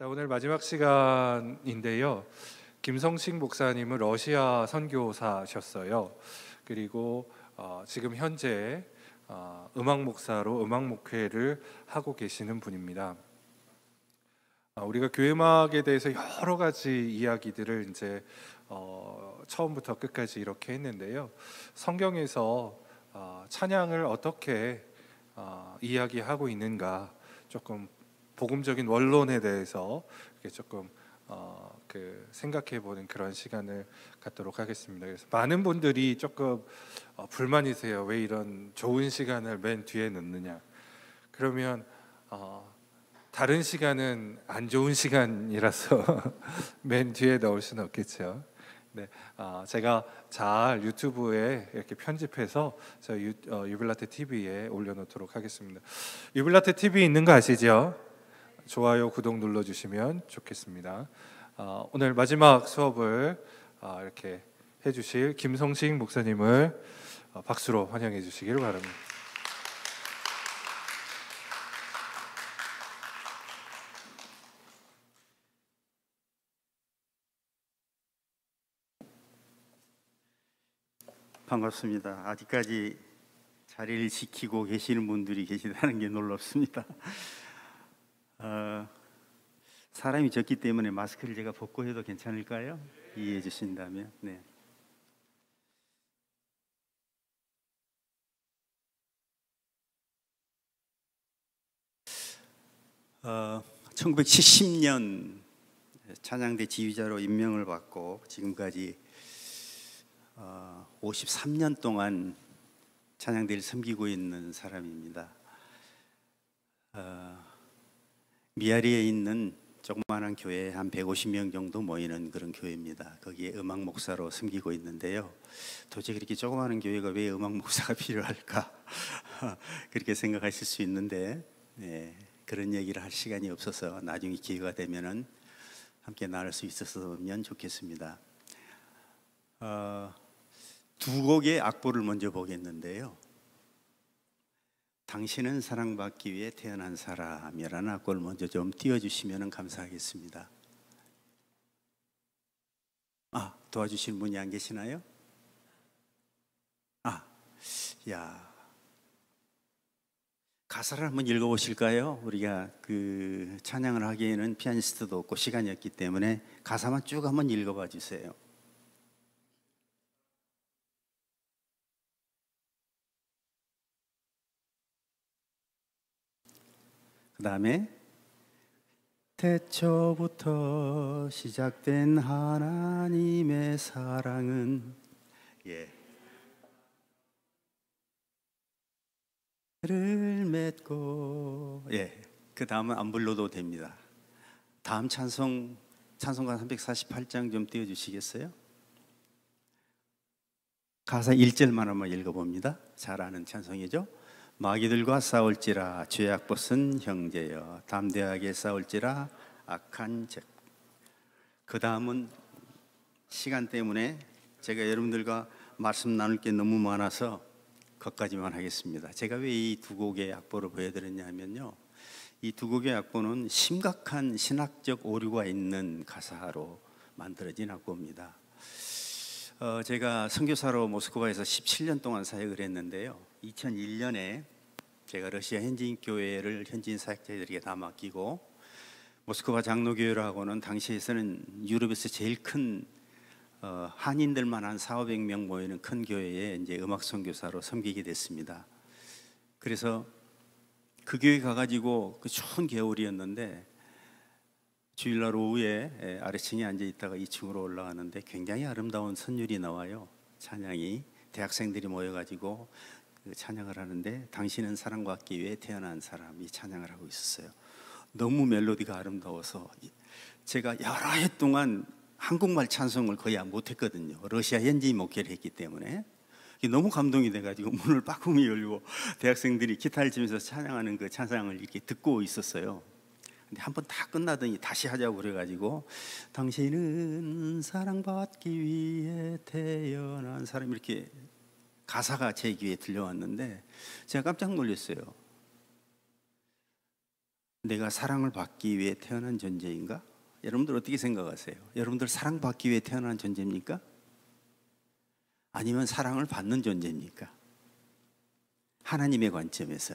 자, 오늘 마지막 시간인데요. 김성식 목사님은 러시아 선교사셨어요. 그리고 어, 지금 현재 어, 음악 목사로 음악 목회를 하고 계시는 분입니다. 어, 우리가 교회 음악에 대해서 여러 가지 이야기들을 이제 어, 처음부터 끝까지 이렇게 했는데요. 성경에서 어, 찬양을 어떻게 어, 이야기하고 있는가 조금 복음적인 원론에 대해서 조금 어, 그 생각해보는 그런 시간을 갖도록 하겠습니다. 그래서 많은 분들이 조금 어, 불만이세요. 왜 이런 좋은 시간을 맨 뒤에 넣느냐? 그러면 어, 다른 시간은 안 좋은 시간이라서 맨 뒤에 넣을 수는 없겠죠. 네, 어, 제가 잘 유튜브에 이렇게 편집해서 저 유, 어, 빌라테 TV에 올려놓도록 하겠습니다. 유빌라테 TV 있는 거 아시죠? 좋아요, 구독 눌러주시면 좋겠습니다. 어, 오늘 마지막 수업을 어, 이렇게 해주실 김성식 목사님을 어, 박수로 환영해 주시길 바랍니다. 반갑습니다. 아직까지 자리를 지키고 계시는 분들이 계시다는 게 놀랍습니다. 어, 사람이 적기 때문에 마스크를 제가 벗고 해도 괜찮을까요? 이해해 주신다면. 네. 어, 1970년 찬양대 지휘자로 임명을 받고 지금까지 어, 53년 동안 찬양대를 섬기고 있는 사람입니다. 어, 미아리에 있는 조그마한 교회 에한 150명 정도 모이는 그런 교회입니다. 거기에 음악 목사로 섬기고 있는데요. 도대체 그렇게 조그마한 교회가 왜 음악 목사가 필요할까 그렇게 생각하실 수 있는데 네, 그런 얘기를 할 시간이 없어서 나중에 기회가 되면은 함께 나눌 수 있었으면 좋겠습니다. 어, 두 곡의 악보를 먼저 보겠는데요. 당신은 사랑받기 위해 태어난 사람이라는 악을 먼저 좀 띄워주시면 감사하겠습니다. 아, 도와주신 분이 안 계시나요? 아, 야. 가사를 한번 읽어보실까요? 우리가 그 찬양을 하기에는 피아니스트도 없고 시간이 없기 때문에 가사만 쭉 한번 읽어봐 주세요. 그 다음에 태초부터 시작된 하나님의 사랑은 예. 를 맺고 예. 그 다음은 안 불러도 됩니다. 다음 찬송 찬송가 348장 좀 띄워 주시겠어요? 가사 1절만 한번 읽어 봅니다. 잘 아는 찬송이죠. 마귀들과 싸울지라 죄악벗은 형제여 담대하게 싸울지라 악한 적. 그 다음은 시간 때문에 제가 여러분들과 말씀 나눌 게 너무 많아서 거까지만 하겠습니다. 제가 왜 이 두 곡의 악보를 보여드렸냐면요. 이 두 곡의 악보는 심각한 신학적 오류가 있는 가사로 만들어진 악보입니다. 어, 제가 선교사로 모스크바에서 17년 동안 사역을 했는데요. 2001년에 제가 러시아 현지인 교회를 현지인 사역자들에게 다 맡기고 모스크바 장로교회라고는 당시에서는 유럽에서 제일 큰 어, 한인들만 한 4, 500명 모이는 큰 교회에 이제 음악 선교사로 섬기게 됐습니다. 그래서 그 교회 가가지고 그 추운 겨울이었는데 주일날 오후에 예, 아래층에 앉아 있다가 2층으로 올라가는데 굉장히 아름다운 선율이 나와요. 찬양이 대학생들이 모여가지고 그 찬양을 하는데 당신은 사랑받기 위해 태어난 사람이 찬양을 하고 있었어요. 너무 멜로디가 아름다워서 제가 여러 해 동안 한국말 찬송을 거의 못 했거든요. 러시아 현지 목회를 했기 때문에 너무 감동이 돼가지고 문을 빠꿈이 열고 대학생들이 기타를 치면서 찬양하는 그 찬양을 이렇게 듣고 있었어요. 근데 한 번 다 끝나더니 다시 하자고 그래가지고 당신은 사랑받기 위해 태어난 사람 이렇게 가사가 제 귀에 들려왔는데 제가 깜짝 놀랐어요. 내가 사랑을 받기 위해 태어난 존재인가? 여러분들 어떻게 생각하세요? 여러분들 사랑받기 위해 태어난 존재입니까? 아니면 사랑을 받는 존재입니까? 하나님의 관점에서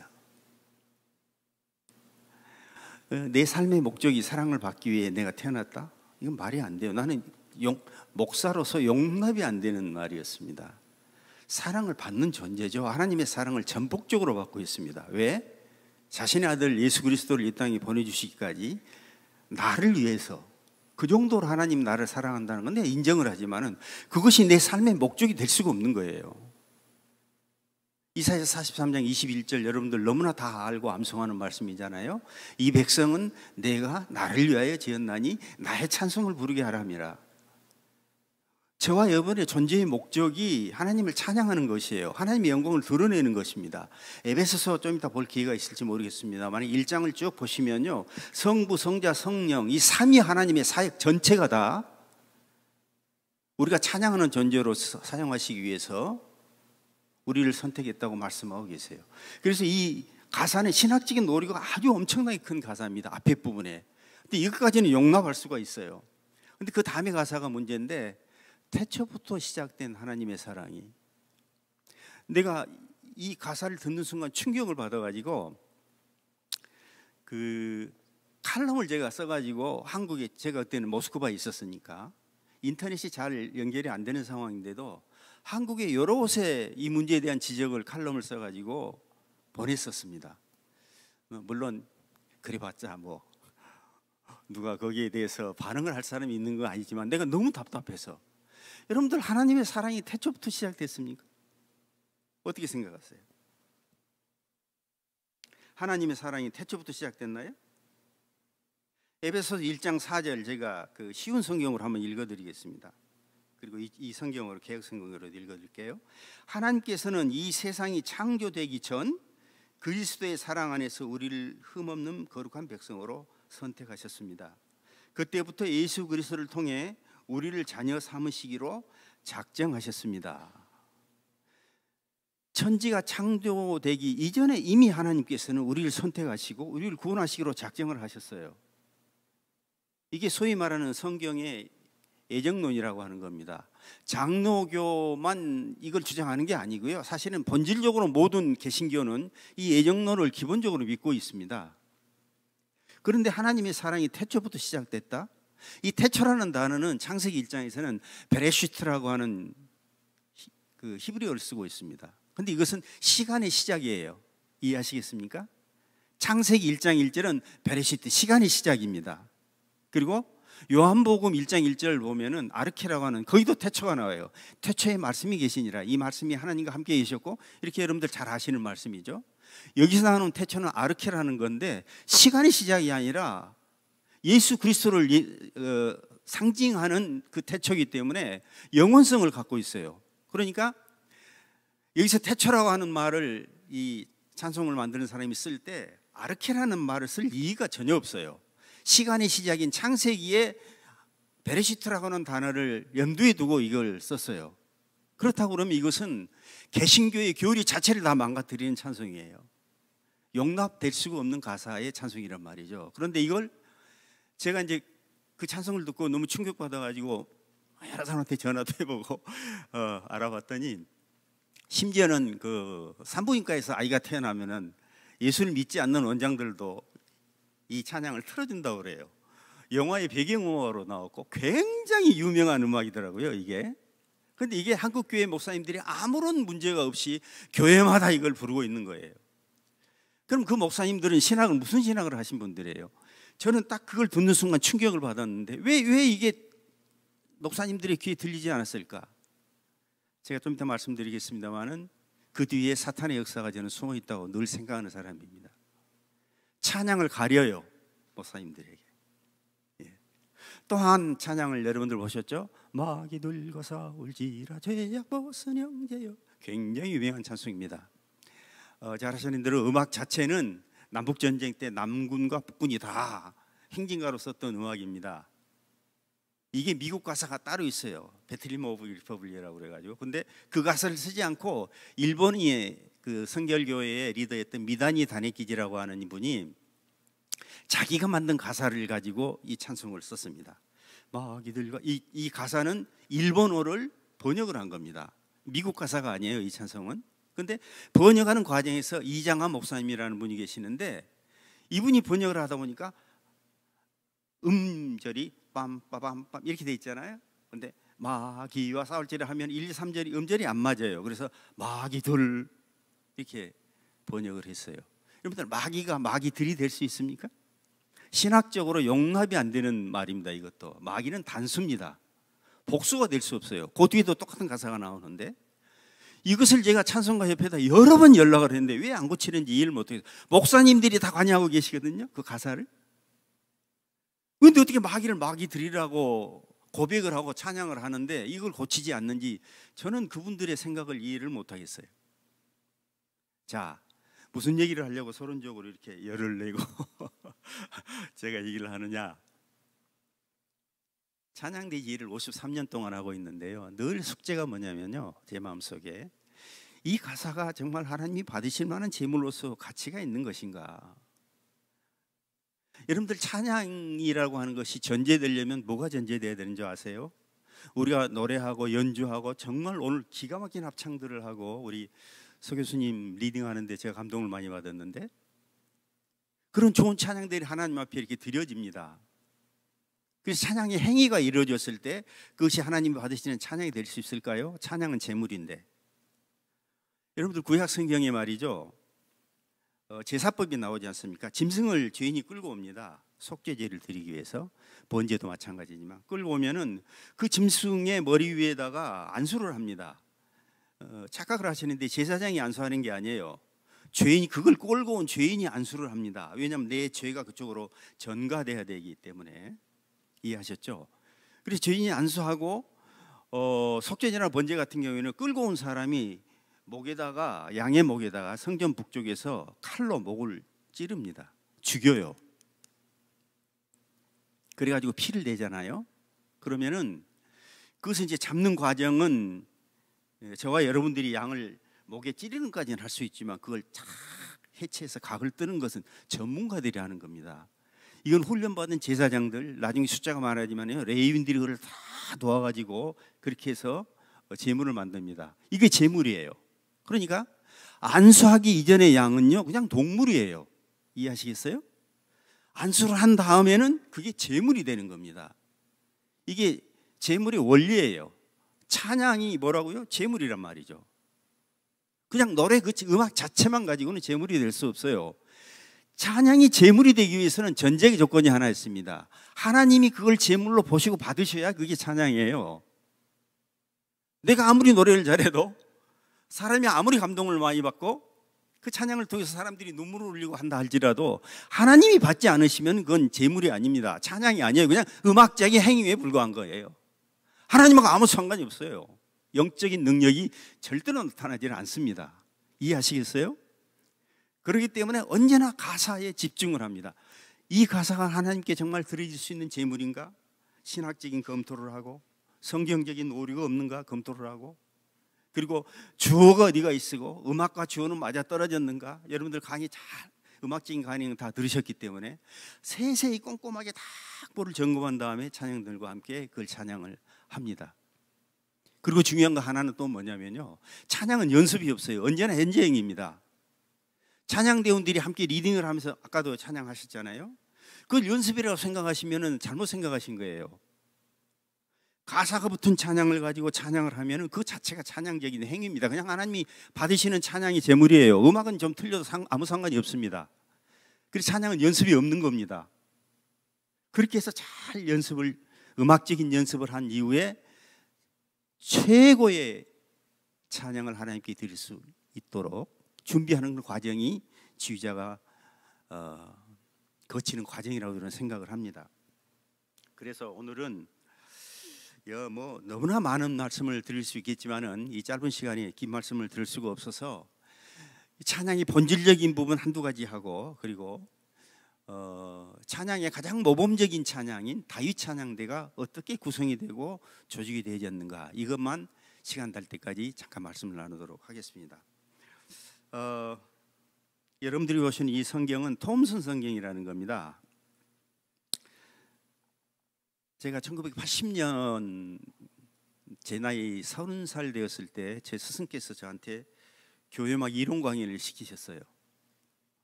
어, 내 삶의 목적이 사랑을 받기 위해 내가 태어났다? 이건 말이 안 돼요. 나는 용, 목사로서 용납이 안 되는 말이었습니다. 사랑을 받는 존재죠. 하나님의 사랑을 전폭적으로 받고 있습니다. 왜? 자신의 아들 예수 그리스도를 이 땅에 보내주시기까지 나를 위해서 그 정도로 하나님 나를 사랑한다는 건 내가 인정을 하지만은 그것이 내 삶의 목적이 될 수가 없는 거예요. 이사야 43장 21절 여러분들 너무나 다 알고 암송하는 말씀이잖아요. 이 백성은 내가 나를 위하여 지었나니 나의 찬송을 부르게 하라 함이라. 저와 여러분의 존재의 목적이 하나님을 찬양하는 것이에요. 하나님의 영광을 드러내는 것입니다. 에베소서 좀 이따 볼 기회가 있을지 모르겠습니다만 약일장을쭉 보시면요. 성부, 성자, 성령 이 삼위 하나님의 사역 전체가 다 우리가 찬양하는 존재로 사용하시기 위해서 우리를 선택했다고 말씀하고 계세요. 그래서 이 가사는 신학적인 노리가 아주 엄청나게 큰 가사입니다. 앞에 부분에. 근데 이것까지는 용납할 수가 있어요. 근데 그 다음에 가사가 문제인데 태초부터 시작된 하나님의 사랑이 내가 이 가사를 듣는 순간 충격을 받아가지고 그 칼럼을 제가 써가지고 한국에 제가 그때는 모스크바에 있었으니까 인터넷이 잘 연결이 안 되는 상황인데도 한국의 여러 곳에 이 문제에 대한 지적을 칼럼을 써가지고 보냈었습니다. 어, 물론 그래봤자 뭐 누가 거기에 대해서 반응을 할 사람이 있는 거 아니지만 내가 너무 답답해서 여러분들 하나님의 사랑이 태초부터 시작됐습니까? 어떻게 생각하세요? 하나님의 사랑이 태초부터 시작됐나요? 에베소 1장 4절 제가 그 쉬운 성경으로 한번 읽어드리겠습니다. 그리고 이, 이 성경으로 개혁 성경으로 읽어드릴게요. 하나님께서는 이 세상이 창조되기 전 그리스도의 사랑 안에서 우리를 흠없는 거룩한 백성으로 선택하셨습니다. 그때부터 예수 그리스도를 통해 우리를 자녀 삼으시기로 작정하셨습니다. 천지가 창조되기 이전에 이미 하나님께서는 우리를 선택하시고 우리를 구원하시기로 작정을 하셨어요. 이게 소위 말하는 성경의 예정론이라고 하는 겁니다. 장로교만 이걸 주장하는 게 아니고요. 사실은 본질적으로 모든 개신교는 이 예정론을 기본적으로 믿고 있습니다. 그런데 하나님의 사랑이 태초부터 시작됐다. 이 태초라는 단어는 창세기 1장에서는 베레슈트라고 하는 그 히브리어를 쓰고 있습니다. 근데 이것은 시간의 시작이에요. 이해하시겠습니까? 창세기 1장 1절은 베레시트 시간의 시작입니다. 그리고 요한복음 1장 1절을 보면은 아르케라고 하는 거기도 태초가 나와요. 태초에 말씀이 계시니라. 이 말씀이 하나님과 함께 계셨고 이렇게 여러분들 잘 아시는 말씀이죠. 여기서 나오는 태초는 아르케라는 건데 시간의 시작이 아니라 예수 그리스도를 예, 어, 상징하는 그 태초이기 때문에 영원성을 갖고 있어요. 그러니까 여기서 태초라고 하는 말을 이 찬송을 만드는 사람이 쓸 때 아르케라는 말을 쓸 이유가 전혀 없어요. 시간의 시작인 창세기에 베레시트라고 하는 단어를 염두에 두고 이걸 썼어요. 그렇다고 그러면 이것은 개신교의 교리 자체를 다 망가뜨리는 찬송이에요. 용납될 수가 없는 가사의 찬송이란 말이죠. 그런데 이걸 제가 이제 그찬성을 듣고 너무 충격받아가지고 여러 사람한테 전화도 해보고 어, 알아봤더니 심지어는 그 산부인과에서 아이가 태어나면은 예수를 믿지 않는 원장들도 이 찬양을 틀어준다고 그래요. 영화의 배경음악으로 나왔고 굉장히 유명한 음악이더라고요 이게 근데 이게 한국교회 목사님들이 아무런 문제가 없이 교회마다 이걸 부르고 있는 거예요 그럼 그 목사님들은 신학을 무슨 신학을 하신 분들이에요 저는 딱 그걸 듣는 순간 충격을 받았는데 왜, 왜 이게 목사님들의 귀에 들리지 않았을까? 제가 좀 이따 말씀드리겠습니다만은 그 뒤에 사탄의 역사가 저는 숨어 있다고 늘 생각하는 사람입니다. 찬양을 가려요, 목사님들에게. 예. 또한 찬양을 여러분들 보셨죠? 마귀 늙어서 울지라 죄악 벗은 형제여 굉장히 유명한 찬송입니다. 어, 잘하시는 대로 음악 자체는 남북 전쟁 때 남군과 북군이 다 행진가로 썼던 음악입니다. 이게 미국 가사가 따로 있어요. 배틀림 오브 리퍼블리라고 그래가지고 근데 그 가사를 쓰지 않고 일본의 그 성결교회의 리더였던 미다니 다네키지라고 하는 분이 자기가 만든 가사를 가지고 이 찬송을 썼습니다. 마귀들과 이, 이 가사는 일본어를 번역을 한 겁니다. 미국 가사가 아니에요 이 찬송은. 근데 번역하는 과정에서 이장한 목사님이라는 분이 계시는데 이분이 번역을 하다 보니까 음절이 빰빠밤빰 이렇게 돼 있잖아요. 근데 마귀와 싸울지를 하면 1, 2, 3절이 음절이 안 맞아요. 그래서 마귀들 이렇게 번역을 했어요. 여러분들 마귀가 마귀들이 될 수 있습니까? 신학적으로 용납이 안 되는 말입니다. 이것도 마귀는 단수입니다. 복수가 될 수 없어요. 그 뒤에도 똑같은 가사가 나오는데 이것을 제가 찬성과 협회에다 여러 번 연락을 했는데 왜 안 고치는지 이해를 못해요. 목사님들이 다 관여하고 계시거든요. 그 가사를. 근데 어떻게 마귀를 마귀 드리라고 고백을 하고 찬양을 하는데 이걸 고치지 않는지 저는 그분들의 생각을 이해를 못하겠어요. 자, 무슨 얘기를 하려고 서론적으로 이렇게 열을 내고 제가 얘기를 하느냐? 찬양대 일을 53년 동안 하고 있는데요. 늘 숙제가 뭐냐면요. 제 마음속에 이 가사가 정말 하나님이 받으실 만한 제물로서 가치가 있는 것인가? 여러분들 찬양이라고 하는 것이 전제되려면 뭐가 전제돼야 되는 줄 아세요? 우리가 노래하고 연주하고 정말 오늘 기가 막힌 합창들을 하고 우리 서 교수님 리딩하는데 제가 감동을 많이 받았는데 그런 좋은 찬양들이 하나님 앞에 이렇게 드려집니다. 그래서 찬양의 행위가 이루어졌을 때 그것이 하나님이 받으시는 찬양이 될 수 있을까요? 찬양은 제물인데. 여러분들 구약 성경에 말이죠. 어, 제사법이 나오지 않습니까? 짐승을 죄인이 끌고 옵니다. 속죄제를 드리기 위해서 번제도 마찬가지지만 끌고 오면은 그 짐승의 머리 위에다가 안수를 합니다. 어, 착각을 하시는데 제사장이 안수하는 게 아니에요. 죄인이 그걸 끌고 온 죄인이 안수를 합니다. 왜냐하면 내 죄가 그쪽으로 전가돼야 되기 때문에 이해하셨죠? 그래서 죄인이 안수하고 어, 속죄제나 번제 같은 경우에는 끌고 온 사람이 목에다가 양의 목에다가 성전 북쪽에서 칼로 목을 찌릅니다. 죽여요. 그래가지고 피를 내잖아요. 그러면은 그것을 이제 잡는 과정은 예, 저와 여러분들이 양을 목에 찌르는까지는 할 수 있지만 그걸 착 해체해서 각을 뜨는 것은 전문가들이 하는 겁니다. 이건 훈련받은 제사장들 나중에 숫자가 많아지면요 레이인들이 그걸 다 도와가지고 그렇게 해서 어, 제물을 만듭니다. 이게 제물이에요. 그러니까 안수하기 이전의 양은요 그냥 동물이에요. 이해하시겠어요? 안수를 한 다음에는 그게 제물이 되는 겁니다. 이게 제물의 원리예요. 찬양이 뭐라고요? 제물이란 말이죠. 그냥 노래 그 음악 자체만 가지고는 제물이 될 수 없어요. 찬양이 제물이 되기 위해서는 전제의 조건이 하나 있습니다. 하나님이 그걸 제물로 보시고 받으셔야 그게 찬양이에요. 내가 아무리 노래를 잘해도 사람이 아무리 감동을 많이 받고 그 찬양을 통해서 사람들이 눈물을 흘리고 한다 할지라도 하나님이 받지 않으시면 그건 제물이 아닙니다. 찬양이 아니에요. 그냥 음악적인 행위에 불과한 거예요. 하나님하고 아무 상관이 없어요. 영적인 능력이 절대로 나타나지 않습니다. 이해하시겠어요? 그렇기 때문에 언제나 가사에 집중을 합니다. 이 가사가 하나님께 정말 드려질 수 있는 재물인가? 신학적인 검토를 하고 성경적인 오류가 없는가 검토를 하고 그리고 주어가 어디가 있고 음악과 주어는 맞아 떨어졌는가 여러분들 강의 잘 음악적인 강의는 다 들으셨기 때문에 세세히 꼼꼼하게 다 악보를 점검한 다음에 찬양들과 함께 그걸 찬양을 합니다. 그리고 중요한 거 하나는 또 뭐냐면요 찬양은 연습이 없어요 언제나 현재행입니다. 찬양 대원들이 함께 리딩을 하면서 아까도 찬양하셨잖아요. 그걸 연습이라고 생각하시면 잘못 생각하신 거예요. 가사가 붙은 찬양을 가지고 찬양을 하면그 자체가 찬양적인 행위입니다. 그냥 하나님이 받으시는 찬양이 제물이에요. 음악은 좀 틀려도 상, 아무 상관이 없습니다. 그래서 찬양은 연습이 없는 겁니다. 그렇게 해서 잘 연습을 음악적인 연습을 한 이후에 최고의 찬양을 하나님께 드릴 수 있도록 준비하는 과정이 지휘자가 어, 거치는 과정이라고 저는 생각을 합니다. 그래서 오늘은 뭐 너무나 많은 말씀을 드릴 수 있겠지만은 이 짧은 시간에 긴 말씀을 드릴 수가 없어서 찬양의 본질적인 부분 한두 가지 하고 그리고 어, 찬양의 가장 모범적인 찬양인 다윗 찬양대가 어떻게 구성이 되고 조직이 되지 않는가 이것만 시간 될 때까지 잠깐 말씀을 나누도록 하겠습니다. 어, 여러분들이 보신 이 성경은 톰슨 성경이라는 겁니다. 제가 1980년 제 나이 30살 되었을 때 제 스승께서 저한테 교회막 이론 강의를 시키셨어요.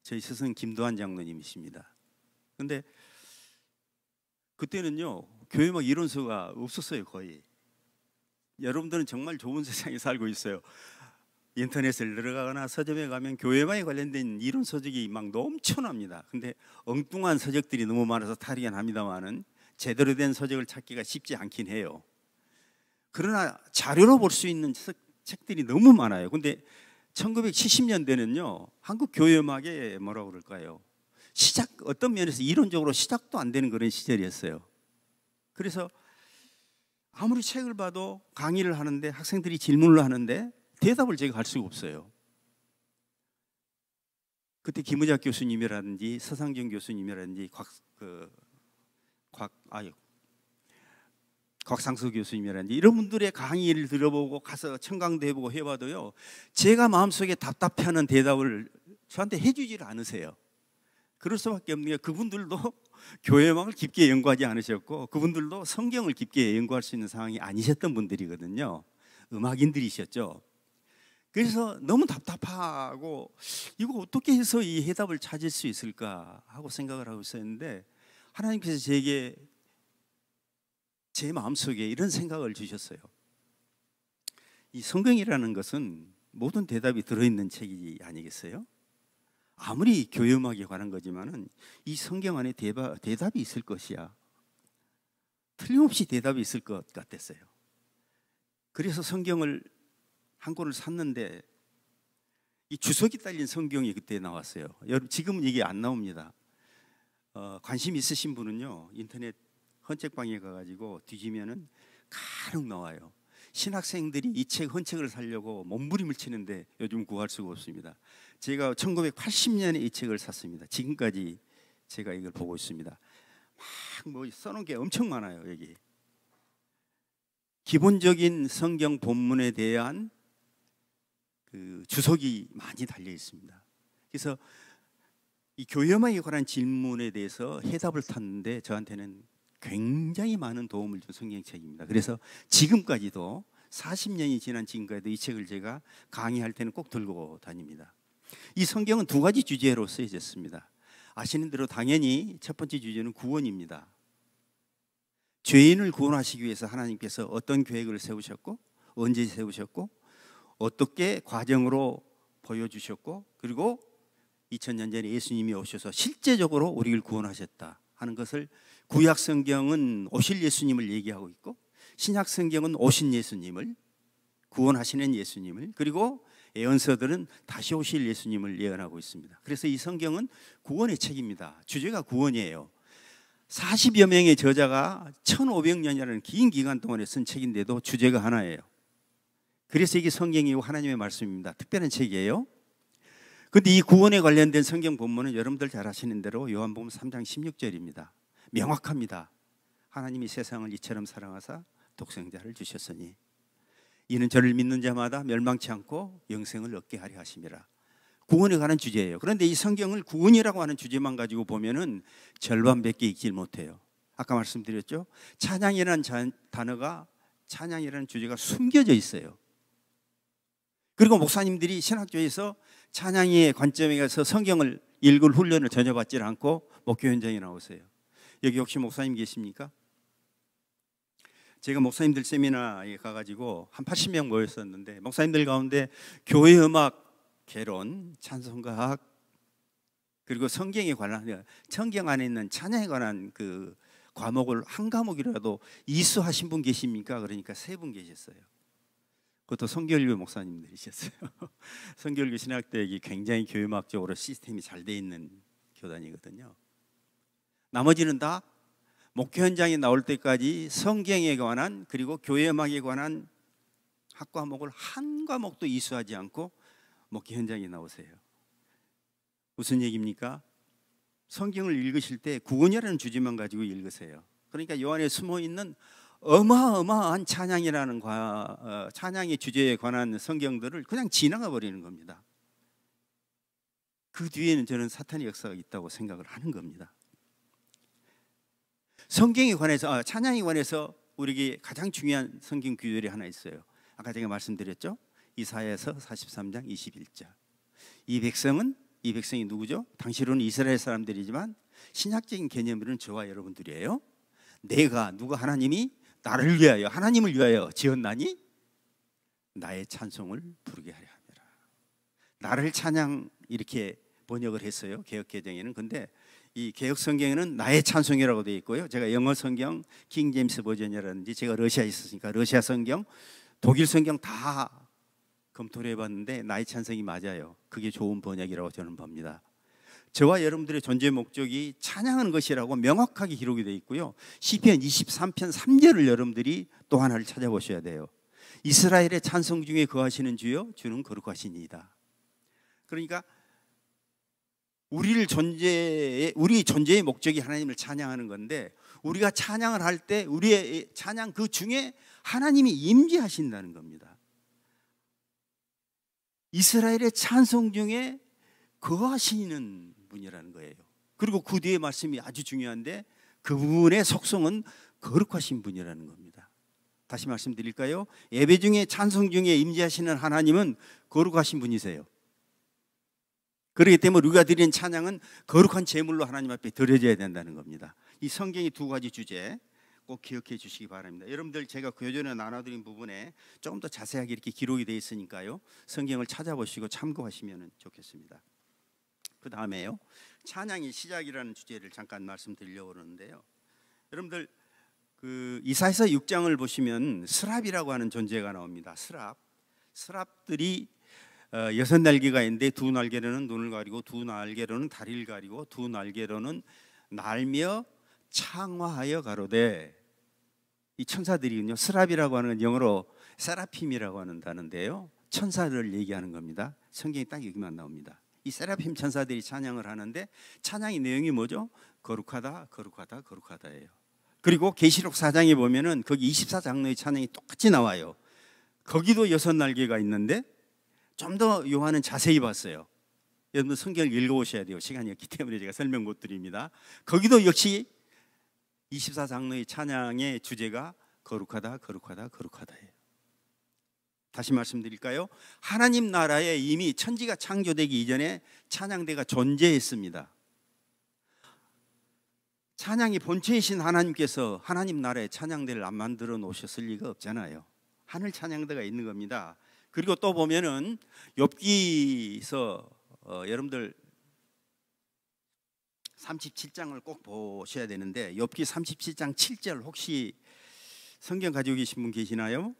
저희 스승 김도환 장로님이십니다. 근데 그때는요 교회막 이론서가 없었어요 거의. 여러분들은 정말 좋은 세상에 살고 있어요. 인터넷을 들어가거나 서점에 가면 교회만에 관련된 이런 서적이 막 넘쳐납니다. 근데 엉뚱한 서적들이 너무 많아서 탈이긴 합니다만은 제대로 된 서적을 찾기가 쉽지 않긴 해요. 그러나 자료로 볼 수 있는 책들이 너무 많아요. 근데 1970년대는요. 한국 교회 음악에 뭐라고 그럴까요? 시작 어떤 면에서 이론적으로 시작도 안 되는 그런 시절이었어요. 그래서 아무리 책을 봐도 강의를 하는데 학생들이 질문을 하는데 대답을 제가 할 수가 없어요. 그때 김은약 교수님이라든지 서상경 교수님이라든지 곽, 그, 곽, 아 곽상수 교수님이라든지 이런 분들의 강의를 들어보고 가서 청강도 해보고 해봐도요. 제가 마음속에 답답해하는 대답을 저한테 해주질 않으세요. 그럴 수밖에 없는 게 그분들도 교회망을 깊게 연구하지 않으셨고 그분들도 성경을 깊게 연구할 수 있는 상황이 아니셨던 분들이거든요. 음악인들이셨죠. 그래서 너무 답답하고 이거 어떻게 해서 이 해답을 찾을 수 있을까 하고 생각을 하고 있었는데 하나님께서 제게 제 마음속에 이런 생각을 주셨어요. 이 성경이라는 것은 모든 대답이 들어있는 책이 아니겠어요? 아무리 교회음에 관한 거지만은 이 성경 안에 대바, 대답이 있을 것이야. 틀림없이 대답이 있을 것 같았어요. 그래서 성경을 한 권을 샀는데 이 주석이 딸린 성경이 그때 나왔어요. 여러분 지금은 이게 안 나옵니다. 어, 관심 있으신 분은요 인터넷 헌책방에 가가지고 뒤지면은 가득 나와요. 신학생들이 이 책 헌책을 살려고 몸부림을 치는데 요즘 구할 수가 없습니다. 제가 1980년에 이 책을 샀습니다. 지금까지 제가 이걸 보고 있습니다. 막 뭐 써놓은 게 엄청 많아요 여기. 기본적인 성경 본문에 대한 그 주석이 많이 달려 있습니다. 그래서 이교회음에 관한 질문에 대해서 해답을 탔는데 저한테는 굉장히 많은 도움을 준 성경책입니다. 그래서 지금까지도 40년이 지난 지금까지도 이 책을 제가 강의할 때는 꼭 들고 다닙니다. 이 성경은 두 가지 주제로 쓰여졌습니다. 아시는 대로 당연히 첫 번째 주제는 구원입니다. 죄인을 구원하시기 위해서 하나님께서 어떤 계획을 세우셨고 언제 세우셨고 어떻게 과정으로 보여주셨고 그리고 2000년 전에 예수님이 오셔서 실제적으로 우리를 구원하셨다 하는 것을 구약 성경은 오실 예수님을 얘기하고 있고 신약 성경은 오신 예수님을 구원하시는 예수님을 그리고 예언서들은 다시 오실 예수님을 예언하고 있습니다. 그래서 이 성경은 구원의 책입니다. 주제가 구원이에요. 40여 명의 저자가 1500년이라는 긴 기간 동안에 쓴 책인데도 주제가 하나예요. 그래서 이게 성경이고 하나님의 말씀입니다. 특별한 책이에요. 근데 이 구원에 관련된 성경 본문은 여러분들 잘 아시는 대로 요한복음 3장 16절입니다. 명확합니다. 하나님이 세상을 이처럼 사랑하사 독생자를 주셨으니 이는 저를 믿는 자마다 멸망치 않고 영생을 얻게 하려 하심이라. 구원에 관한 주제예요. 그런데 이 성경을 구원이라고 하는 주제만 가지고 보면은 절반밖에 읽질 못해요. 아까 말씀드렸죠. 찬양이라는 잔, 단어가 찬양이라는 주제가 숨겨져 있어요. 그리고 목사님들이 신학교에서 찬양의 관점에 가서 성경을 읽을 훈련을 전혀 받지 않고 목교 현장에 나오세요. 여기 혹시 목사님 계십니까? 제가 목사님들 세미나에 가가지고 한 80명 모였었는데 목사님들 가운데 교회 음악, 개론, 찬송가학 그리고 성경에 관한 성경 안에 있는 찬양에 관한 그 과목을 한 과목이라도 이수하신 분 계십니까? 그러니까 세 분 계셨어요. 그것도 성결교 목사님들이셨어요. 성결교 신학대학이 굉장히 교육학적으로 시스템이 잘 돼 있는 교단이거든요. 나머지는 다 목회 현장에 나올 때까지 성경에 관한 그리고 교회 음악에 관한 학과목을 한 과목도 이수하지 않고 목회 현장에 나오세요. 무슨 얘기입니까? 성경을 읽으실 때 구원이라는 주제만 가지고 읽으세요. 그러니까 요한에 숨어 있는 어마어마한 찬양이라는 과, 어, 찬양의 주제에 관한 성경들을 그냥 지나가 버리는 겁니다. 그 뒤에는 저는 사탄의 역사가 있다고 생각을 하는 겁니다. 성경에 관해서 아, 찬양에 관해서 우리에게 가장 중요한 성경 규절이 하나 있어요. 아까 제가 말씀드렸죠. 이사야서 43장 21절. 이 백성은 이 백성이 누구죠? 당시로는 이스라엘 사람들이지만 신약적인 개념으로는 저와 여러분들이에요. 내가 누가 하나님이 나를 위하여 하나님을 위하여 지었나니 나의 찬송을 부르게 하려 함이라. 나를 찬양 이렇게 번역을 했어요. 개혁 개정에는 근데 이 개혁 성경에는 나의 찬송이라고 되어 있고요. 제가 영어 성경 킹 제임스 버전이라든지 제가 러시아에 있으니까 러시아 성경, 독일 성경 다 검토를 해봤는데 나의 찬송이 맞아요. 그게 좋은 번역이라고 저는 봅니다. 저와 여러분들의 존재 목적이 찬양하는 것이라고 명확하게 기록이 되어 있고요. 시편 23편 3절을 여러분들이 또 하나를 찾아보셔야 돼요. 이스라엘의 찬송 중에 거하시는 주여 주는 거룩하시니이다. 그러니까 우리를 존재의 우리 존재의 목적이 하나님을 찬양하는 건데 우리가 찬양을 할 때 우리의 찬양 그 중에 하나님이 임재하신다는 겁니다. 이스라엘의 찬송 중에 거하시는 분이라는 거예요. 그리고 그 뒤에 말씀이 아주 중요한데 그분의 속성은 거룩하신 분이라는 겁니다. 다시 말씀드릴까요? 예배 중에 찬송 중에 임재하시는 하나님은 거룩하신 분이세요. 그렇기 때문에 우리가 드리는 찬양은 거룩한 제물로 하나님 앞에 드려져야 된다는 겁니다. 이 성경의 두 가지 주제 꼭 기억해 주시기 바랍니다. 여러분들 제가 그 전에 나눠드린 부분에 조금 더 자세하게 이렇게 기록이 되어 있으니까요. 성경을 찾아보시고 참고하시면 좋겠습니다. 그 다음에요. 찬양이 시작이라는 주제를 잠깐 말씀드리려고 그러는데요. 여러분들 그 이사에서 6장을 보시면 스랍이라고 하는 존재가 나옵니다. 스랍. 스랍들이 어, 여섯 날개가 있는데 두 날개로는 눈을 가리고 두 날개로는 다리를 가리고 두 날개로는 날며 창화하여 가로되 이 천사들이군요. 스랍이라고 하는 영어로 세라핌이라고 하는다는데요. 천사를 얘기하는 겁니다. 성경이 딱 여기만 나옵니다. 이 세라핌 천사들이 찬양을 하는데 찬양의 내용이 뭐죠? 거룩하다, 거룩하다, 거룩하다예요. 그리고 계시록 4장에 보면은 거기 24장로의 찬양이 똑같이 나와요. 거기도 여섯 날개가 있는데 좀 더 요한은 자세히 봤어요. 여러분 성경 읽어오셔야 돼요. 시간이 없기 때문에 제가 설명 못 드립니다. 거기도 역시 24장로의 찬양의 주제가 거룩하다, 거룩하다, 거룩하다예요. 다시 말씀드릴까요? 하나님 나라에 이미 천지가 창조되기 이전에 찬양대가 존재했습니다. 찬양이 본체이신 하나님께서 하나님 나라에 찬양대를 안 만들어 놓으셨을 리가 없잖아요. 하늘 찬양대가 있는 겁니다. 그리고 또 보면은 엽기서 어, 여러분들 37장을 꼭 보셔야 되는데 엽기 37장 7절 혹시 성경 가지고 계신 분 계시나요?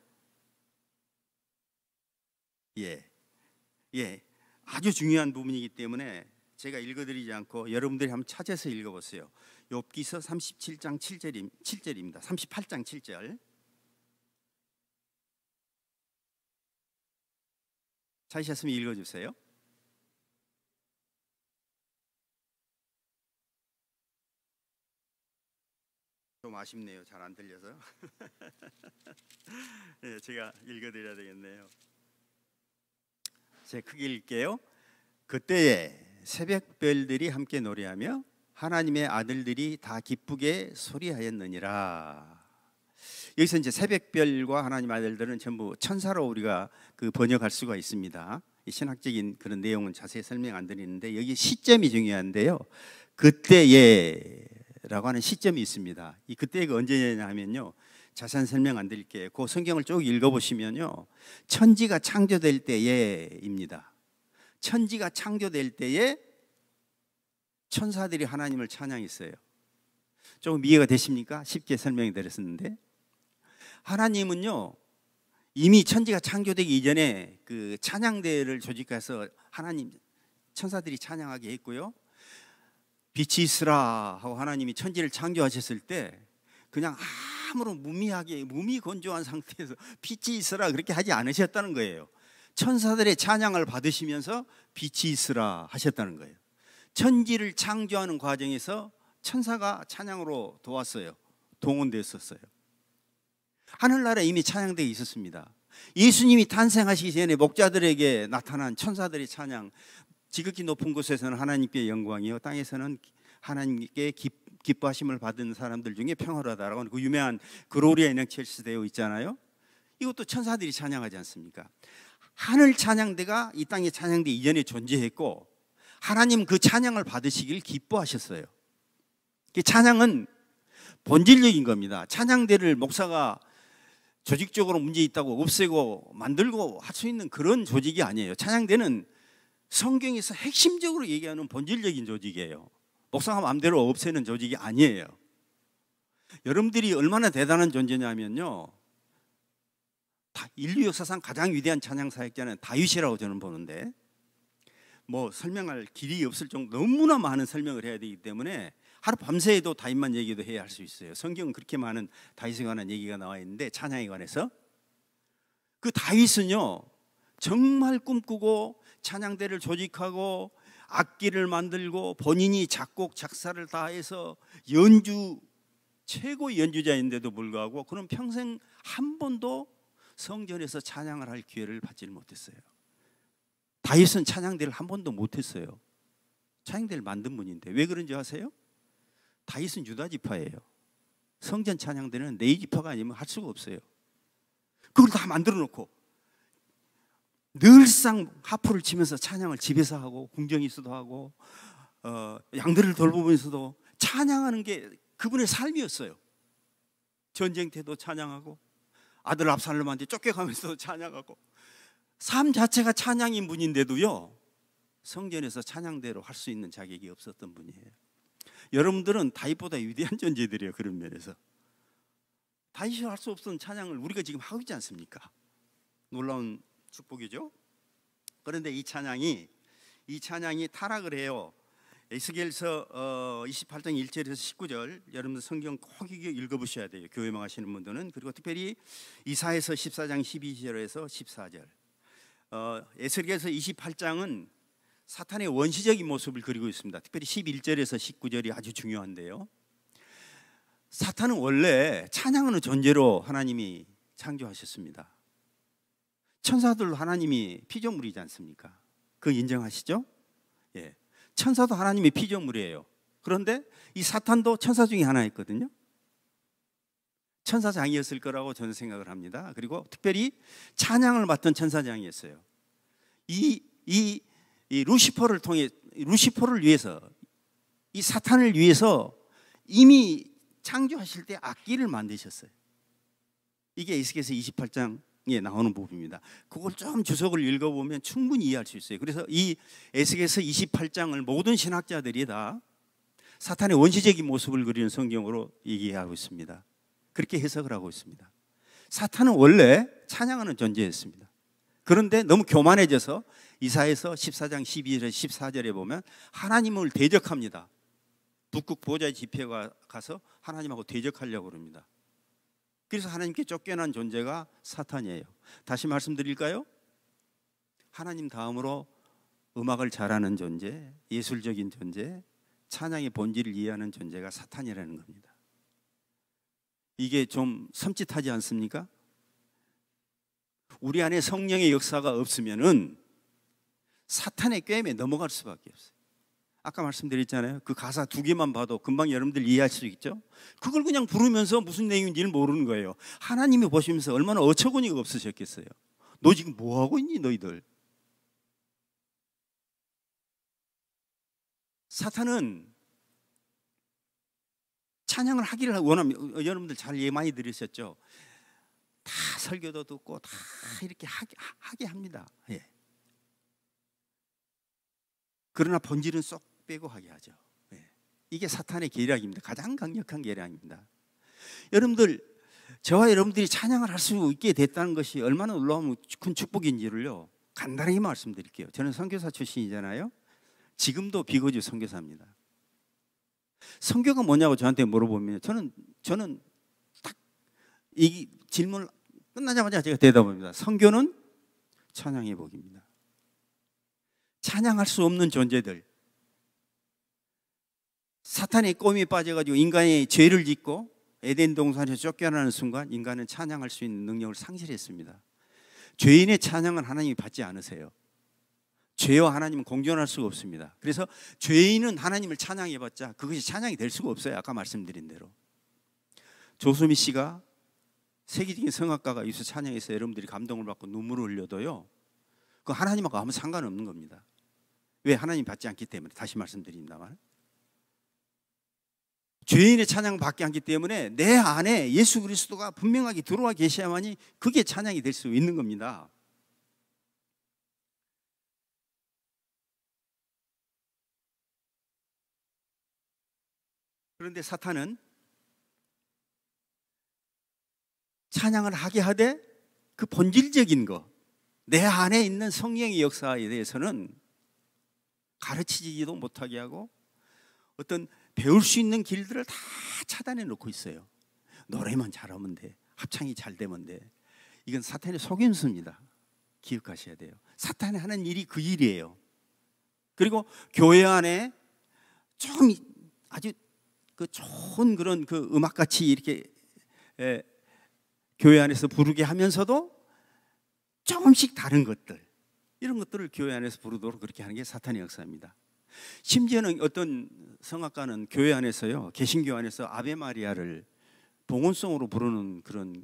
예. 예. 아주 중요한 부분이기 때문에 제가 읽어드리지 않고 여러분들이 한번 찾아서 읽어보세요. 욥기서 37장 7절임, 7절입니다. 38장 7절. 찾으셨으면 읽어주세요. 좀 아쉽네요. 잘 안 들려서. 네, 제가 읽어드려야 되겠네요. 제 크게 읽게요. 그때에 새벽별들이 함께 노래하며 하나님의 아들들이 다 기쁘게 소리하였느니라. 여기서 이제 새벽별과 하나님 아들들은 전부 천사로 우리가 그 번역할 수가 있습니다. 신학적인 그런 내용은 자세히 설명 안 드리는데 여기 시점이 중요한데요. 그때에라고 하는 시점이 있습니다. 이 그때가 언제냐면요. 하 자세한 설명 안 드릴게요. 그 성경을 쭉 읽어보시면요. 천지가 창조될 때에입니다. 천지가 창조될 때에 천사들이 하나님을 찬양했어요. 조금 이해가 되십니까? 쉽게 설명이 드렸었는데. 하나님은요, 이미 천지가 창조되기 이전에 그 찬양대를 조직해서 하나님, 천사들이 찬양하게 했고요. 빛이 있으라 하고 하나님이 천지를 창조하셨을 때 그냥 아무런 무미하게 무미건조한 상태에서 빛이 있으라 그렇게 하지 않으셨다는 거예요. 천사들의 찬양을 받으시면서 빛이 있으라 하셨다는 거예요. 천지를 창조하는 과정에서 천사가 찬양으로 도왔어요. 동원됐었어요. 하늘나라에 이미 찬양되어 있었습니다. 예수님이 탄생하시기 전에 목자들에게 나타난 천사들의 찬양 지극히 높은 곳에서는 하나님께 영광이요 땅에서는 하나님께 기, 기뻐하심을 받은 사람들 중에 평화로다라고 하는 그 유명한 그로리아 인형 첼시대요 있잖아요. 이것도 천사들이 찬양하지 않습니까? 하늘 찬양대가 이 땅의 찬양대 이전에 존재했고 하나님 그 찬양을 받으시길 기뻐하셨어요. 그 찬양은 본질적인 겁니다. 찬양대를 목사가 조직적으로 문제 있다고 없애고 만들고 할 수 있는 그런 조직이 아니에요. 찬양대는 성경에서 핵심적으로 얘기하는 본질적인 조직이에요. 목사가 마음대로 없애는 조직이 아니에요. 여러분들이 얼마나 대단한 존재냐면요. 인류 역사상 가장 위대한 찬양 사역자는 다윗이라고 저는 보는데 뭐 설명할 길이 없을 정도 너무나 많은 설명을 해야 되기 때문에 하루 밤새도 다윗만 얘기도 해야 할 수 있어요. 성경은 그렇게 많은 다윗에 관한 얘기가 나와 있는데 찬양에 관해서 그 다윗은요 정말 꿈꾸고 찬양대를 조직하고 악기를 만들고 본인이 작곡 작사를 다 해서 연주 최고 연주자인데도 불구하고 그는 평생 한 번도 성전에서 찬양을 할 기회를 받지를 못했어요. 다윗은 찬양대를 한 번도 못했어요. 찬양대를 만든 분인데 왜 그런지 아세요? 다윗은 유다 지파예요. 성전 찬양대는 네 지파가 아니면 할 수가 없어요. 그걸 다 만들어 놓고 늘상 하프를 치면서 찬양을 집에서 하고 공정에서도 하고 어, 양들을 돌보면서도 찬양하는 게 그분의 삶이었어요. 전쟁 때도 찬양하고 아들 압살롬한테 쫓겨가면서도 찬양하고 삶 자체가 찬양인 분인데도요 성전에서 찬양대로 할 수 있는 자격이 없었던 분이에요. 여러분들은 다윗보다 위대한 존재들이에요 그런 면에서 다윗이 할 수 없었던 찬양을 우리가 지금 하고 있지 않습니까? 놀라운 축복이죠. 그런데 이 찬양이 이 찬양이 타락을 해요. 에스겔서 28장 어, 1절에서 19절 여러분들 성경 꼭 읽어보셔야 돼요 교회망 하시는 분들은 그리고 특별히 이사에서 14장 12절에서 14절 어, 에스겔서 28장은 사탄의 원시적인 모습을 그리고 있습니다 특별히 11절에서 19절이 아주 중요한데요 사탄은 원래 찬양하는 존재로 하나님이 창조하셨습니다 천사들도 하나님이 피조물이지 않습니까? 그 인정하시죠? 예. 천사도 하나님이 피조물이에요. 그런데 이 사탄도 천사 중에 하나였거든요. 천사장이었을 거라고 저는 생각을 합니다. 그리고 특별히 찬양을 맡은 천사장이었어요. 이, 이, 이 루시퍼를 통해, 루시퍼를 위해서, 이 사탄을 위해서 이미 창조하실 때 악기를 만드셨어요. 이게 에스겔서 28장 예, 나오는 부분입니다. 그걸 좀 주석을 읽어보면 충분히 이해할 수 있어요. 그래서 이 에스겔서 28장을 모든 신학자들이 다 사탄의 원시적인 모습을 그리는 성경으로 얘기하고 있습니다. 그렇게 해석을 하고 있습니다. 사탄은 원래 찬양하는 존재였습니다. 그런데 너무 교만해져서 이사에서 14장 1 2절 14절에 보면 하나님을 대적합니다. 북극 보좌 집회가 가서 하나님하고 대적하려고 합니다. 그래서 하나님께 쫓겨난 존재가 사탄이에요. 다시 말씀드릴까요? 하나님 다음으로 음악을 잘하는 존재, 예술적인 존재, 찬양의 본질을 이해하는 존재가 사탄이라는 겁니다. 이게 좀 섬찟하지 않습니까? 우리 안에 성령의 역사가 없으면은 사탄의 꿰에 넘어갈 수밖에 없어요. 아까 말씀드렸잖아요. 그 가사 두 개만 봐도 금방 여러분들 이해할 수 있죠? 그걸 그냥 부르면서 무슨 내용인지를 모르는 거예요. 하나님이 보시면서 얼마나 어처구니가 없으셨겠어요. 너 지금 뭐 하고 있니 너희들? 사탄은 찬양을 하기를 원합니다. 여러분들 잘 이해 많이 들으셨죠? 다 설교도 듣고 다 이렇게 하게, 하게 합니다. 예. 그러나 본질은 쏙 빼고하게 하죠. 예. 이게 사탄의 계략입니다. 가장 강력한 계략입니다. 여러분들 저와 여러분들이 찬양을 할 수 있게 됐다는 것이 얼마나 놀라운 큰 축복인지를요 간단하게 말씀드릴게요. 저는 선교사 출신이잖아요. 지금도 비거주 선교사입니다. 선교가 뭐냐고 저한테 물어보면 저는 저는 딱 이 질문 끝나자마자 제가 대답합니다. 선교는 찬양의 복입니다. 찬양할 수 없는 존재들 사탄의 꼼이 빠져가지고 인간의 죄를 짓고 에덴 동산에서 쫓겨나는 순간 인간은 찬양할 수 있는 능력을 상실했습니다. 죄인의 찬양은 하나님이 받지 않으세요. 죄와 하나님은 공존할 수가 없습니다. 그래서 죄인은 하나님을 찬양해봤자 그것이 찬양이 될 수가 없어요. 아까 말씀드린 대로. 조수미 씨가 세계적인 성악가가 여기서 찬양해서 여러분들이 감동을 받고 눈물을 흘려도요. 그 하나님하고 아무 상관없는 겁니다. 왜 하나님 받지 않기 때문에 다시 말씀드립니다만. 죄인의 찬양밖에 않기 때문에 내 안에 예수 그리스도가 분명하게 들어와 계셔야만이 그게 찬양이 될 수 있는 겁니다. 그런데 사탄은 찬양을 하게 하되 그 본질적인 것, 내 안에 있는 성령의 역사에 대해서는 가르치지도 못하게 하고 어떤 배울 수 있는 길들을 다 차단해 놓고 있어요. 노래만 잘하면 돼. 합창이 잘 되면 돼. 이건 사탄의 속임수입니다. 기억하셔야 돼요. 사탄이 하는 일이 그 일이에요. 그리고 교회 안에 좀 아주 그 좋은 그런 그 음악 같이 이렇게 에, 교회 안에서 부르게 하면서도 조금씩 다른 것들 이런 것들을 교회 안에서 부르도록 그렇게 하는 게 사탄의 역사입니다. 심지어는 어떤 성악가는 교회 안에서요 개신교 안에서 아베 마리아를 봉헌송으로 부르는 그런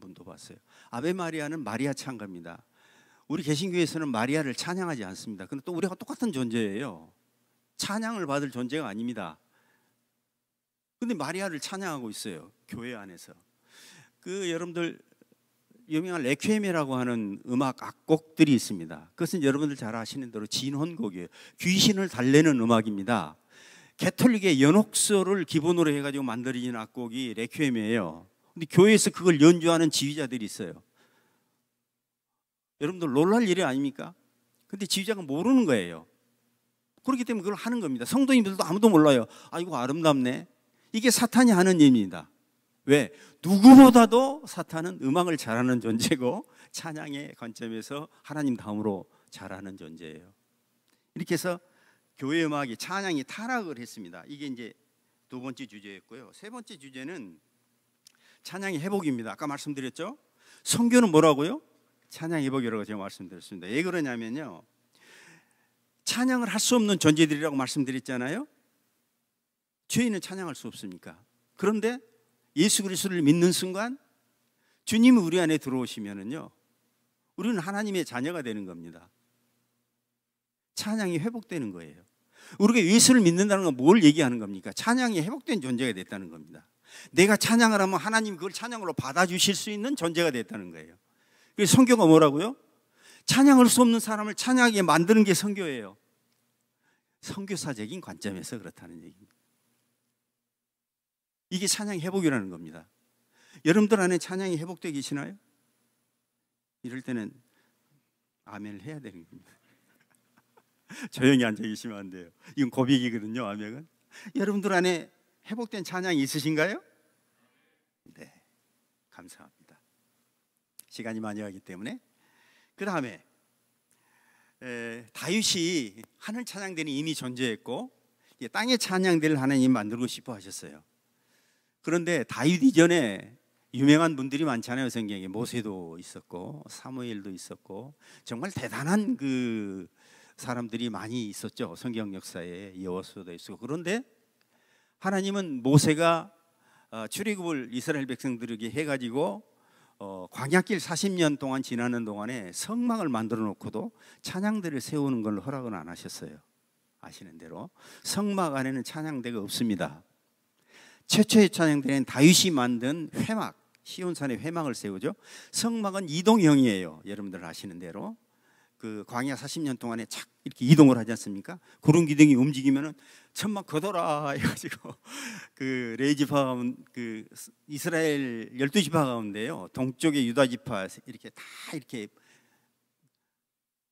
분도 봤어요. 아베 마리아는 마리아 찬가입니다. 우리 개신교에서는 마리아를 찬양하지 않습니다. 그런데또 우리가 똑같은 존재예요. 찬양을 받을 존재가 아닙니다. 그런데 마리아를 찬양하고 있어요. 교회 안에서. 그 여러분들 유명한 레퀴엠이라고 하는 음악 악곡들이 있습니다. 그것은 여러분들 잘 아시는 대로 진혼곡이에요. 귀신을 달래는 음악입니다. 개톨릭의 연옥서를 기본으로 해가지고 만들어진 악곡이 레퀴엠이에요. 근데 교회에서 그걸 연주하는 지휘자들이 있어요. 여러분들 놀랄 일이 아닙니까? 근데 지휘자가 모르는 거예요. 그렇기 때문에 그걸 하는 겁니다. 성도님들도 아무도 몰라요. 아, 이거 아름답네. 이게 사탄이 하는 일입니다. 왜? 누구보다도 사탄은 음악을 잘하는 존재고 찬양의 관점에서 하나님 다음으로 잘하는 존재예요. 이렇게 해서 교회 음악이 찬양이 타락을 했습니다. 이게 이제 두 번째 주제였고요. 세 번째 주제는 찬양의 회복입니다. 아까 말씀드렸죠? 성교는 뭐라고요? 찬양 의 회복이라고 제가 말씀드렸습니다. 왜 그러냐면요. 찬양을 할 수 없는 존재들이라고 말씀드렸잖아요. 죄인은 찬양할 수 없습니까? 그런데 예수 그리스도를 믿는 순간 주님이 우리 안에 들어오시면은요. 우리는 하나님의 자녀가 되는 겁니다. 찬양이 회복되는 거예요. 우리가 예수를 믿는다는 건 뭘 얘기하는 겁니까? 찬양이 회복된 존재가 됐다는 겁니다. 내가 찬양을 하면 하나님 그걸 찬양으로 받아주실 수 있는 존재가 됐다는 거예요. 그래 성교가 뭐라고요? 찬양할 수 없는 사람을 찬양하게 만드는 게 성교예요. 성교사적인 관점에서 그렇다는 얘기입니다. 이게 찬양 회복이라는 겁니다. 여러분들 안에 찬양이 회복되 계시나요? 이럴 때는 아멘을 해야 되는 겁니다. 조용히 앉아 계시면 안 돼요. 이건 고백이거든요. 아멘은 여러분들 안에 회복된 찬양이 있으신가요? 네, 감사합니다. 시간이 많이 가기 때문에 그 다음에 다윗이 하늘 찬양대는 이미 존재했고 땅의 찬양대를 하나님 만들고 싶어 하셨어요. 그런데 다윗 이전에 유명한 분들이 많잖아요 성경에 모세도 있었고 사무엘도 있었고 정말 대단한 그 사람들이 많이 있었죠 성경 역사에 여호수도 있었고 그런데 하나님은 모세가 어, 출애굽을 이스라엘 백성들에게 해가지고 어, 광야길 40년 동안 지나는 동안에 성막을 만들어 놓고도 찬양대를 세우는 걸 허락은 안 하셨어요 아시는 대로 성막 안에는 찬양대가 없습니다 최초의 찬양대는 다윗이 만든 회막, 시온산의 회막을 세우죠. 성막은 이동형이에요. 여러분들 아시는 대로 그 광야 40년 동안에 착 이렇게 이동을 하지 않습니까? 구름 기둥이 움직이면은 천막 거둬라 해가지고 그 레이 지파 가운 그 이스라엘 열두 지파 가운데요 동쪽의 유다 지파 이렇게 다 이렇게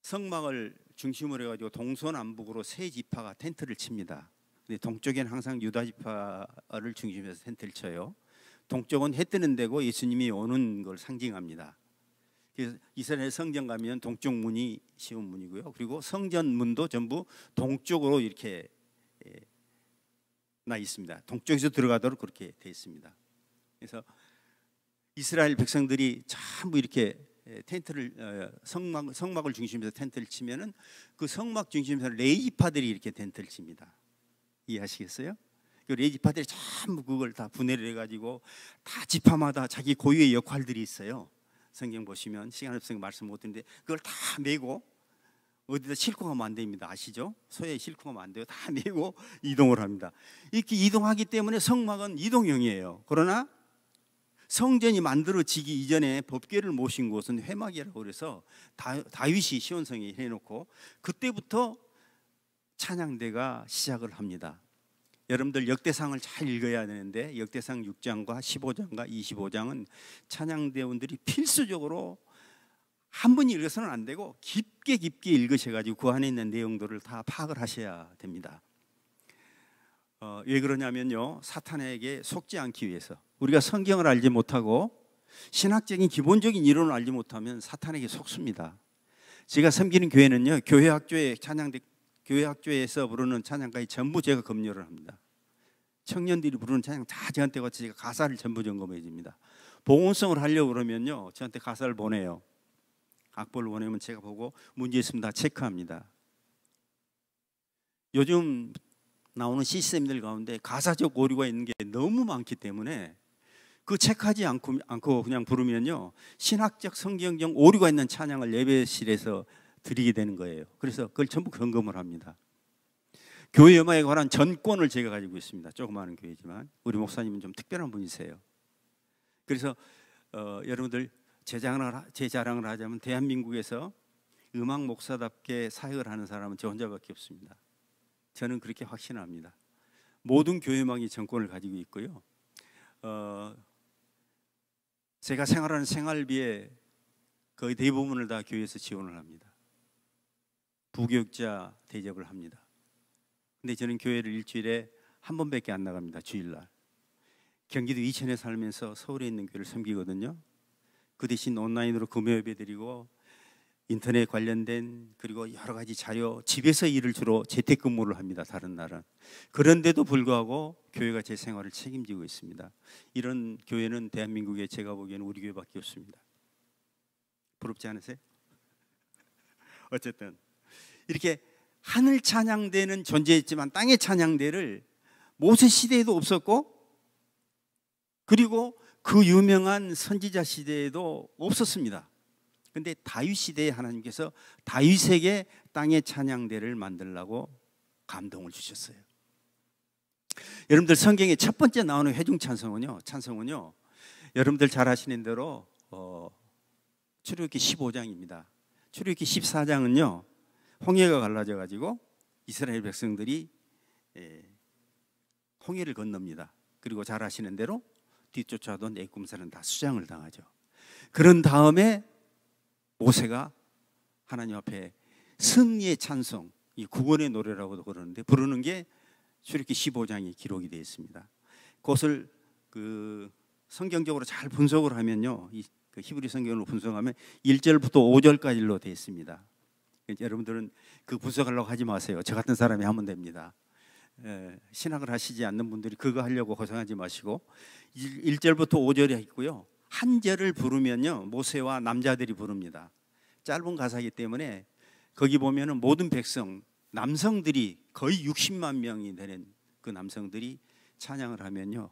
성막을 중심으로 해가지고 동서남북으로 세 지파가 텐트를 칩니다. 근데 네, 동쪽엔 항상 유다 지파를 중심에서 텐트를 쳐요. 동쪽은 해 뜨는 데고 예수님이 오는 걸 상징합니다. 그래서 이스라엘 성전 가면 동쪽 문이 시온 문이고요. 그리고 성전 문도 전부 동쪽으로 이렇게 예, 나 있습니다. 동쪽에서 들어가도록 그렇게 돼 있습니다. 그래서 이스라엘 백성들이 전부 이렇게 예, 텐트를 어, 성막 성막을 중심에서 텐트를 치면은 그 성막 중심에서 레이파들이 이렇게 텐트를 칩니다. 이해하시겠어요? 그 레지파들이 전부 그걸 다 분해를 해가지고 다 지파마다 자기 고유의 역할들이 있어요. 성경 보시면 시간 없으니까 말씀 못 드는데 그걸 다 메고 어디다 싣고 가면 안 됩니다. 아시죠? 소에 싣고 가면 안 돼요. 다 메고 이동을 합니다. 이렇게 이동하기 때문에 성막은 이동형이에요. 그러나 성전이 만들어지기 이전에 법궤를 모신 곳은 회막이라고 그래서 다, 다윗이 시온성에 해놓고 그때부터 찬양대가 시작을 합니다. 여러분들 역대상을 잘 읽어야 되는데 역대상 6장과 15장과 25장은 찬양대원들이 필수적으로 한 번이 읽어서는 안 되고 깊게 깊게 읽으셔가지고 그 안에 있는 내용들을 다 파악을 하셔야 됩니다. 어, 왜 그러냐면요 사탄에게 속지 않기 위해서 우리가 성경을 알지 못하고 신학적인 기본적인 이론을 알지 못하면 사탄에게 속습니다. 제가 섬기는 교회는요 교회 학교에 찬양대 교회 학교에서 부르는 찬양까지 전부 제가 검열을 합니다. 청년들이 부르는 찬양 다 저한테 같이 제가 가사를 전부 점검해 줍니다. 보건성을 하려고 그러면요. 저한테 가사를 보내요. 악보를 보내면 제가 보고 문제 있으면 다 체크합니다. 요즘 나오는 시스템들 가운데 가사적 오류가 있는 게 너무 많기 때문에 그 체크하지 않고, 않고 그냥 부르면요 신학적 성경적 오류가 있는 찬양을 예배실에서 드리게 되는 거예요. 그래서 그걸 전부 점검을 합니다. 교회 음악에 관한 전권을 제가 가지고 있습니다. 조그마한 교회지만 우리 목사님은 좀 특별한 분이세요. 그래서 어, 여러분들 제 자랑을, 제 자랑을 하자면 대한민국에서 음악 목사답게 사역을 하는 사람은 저 혼자밖에 없습니다. 저는 그렇게 확신합니다. 모든 교회망이 정권을 가지고 있고요. 어, 제가 생활하는 생활비에 거의 대부분을 다 교회에서 지원을 합니다. 부교육자 대접을 합니다. 근데 저는 교회를 일주일에 한 번밖에 안 나갑니다. 주일날. 경기도 이천에 살면서 서울에 있는 교회를 섬기거든요. 그 대신 온라인으로 금요 예배 드리고 인터넷 관련된 그리고 여러 가지 자료 집에서 일을 주로 재택근무를 합니다. 다른 날은 그런데도 불구하고 교회가 제 생활을 책임지고 있습니다. 이런 교회는 대한민국에 제가 보기에는 우리 교회밖에 없습니다. 부럽지 않으세요? 어쨌든 이렇게 하늘 찬양대는 존재했지만 땅의 찬양대를 모세 시대에도 없었고 그리고 그 유명한 선지자 시대에도 없었습니다. 근데 다윗 시대에 하나님께서 다윗에게 땅의 찬양대를 만들라고 감동을 주셨어요. 여러분들 성경에 첫 번째 나오는 회중 찬송은요. 찬송은요. 여러분들 잘 아시는 대로 어, 출애굽기 15장입니다. 출애굽기 14장은요. 홍해가 갈라져 가지고 이스라엘 백성들이 예, 홍해를 건넙니다. 그리고 잘 아시는 대로 뒤쫓아던 애꿈사는 다 수장을 당하죠. 그런 다음에 모세가 하나님 앞에 승리의 찬송, 이 구원의 노래라고도 그러는데 부르는 게 출애굽기 15장에 기록이 되어 있습니다. 그것을 그 성경적으로 잘 분석을 하면요. 이그 히브리 성경으로 분석하면 1절부터 5절까지로 되어 있습니다. 그러니까 여러분들은 그 분석하려고 하지 마세요. 저 같은 사람이 하면 됩니다. 에, 예, 신학을 하시지 않는 분들이 그거 하려고 고생하지 마시고 1, 절부터5절에 있고요. 한 절을 부르면요. 모세와 남자들이 부릅니다. 짧은 가사이기 때문에 거기 보면은 모든 백성 남성들이 거의 60만 명이 되는 그 남성들이 찬양을 하면요.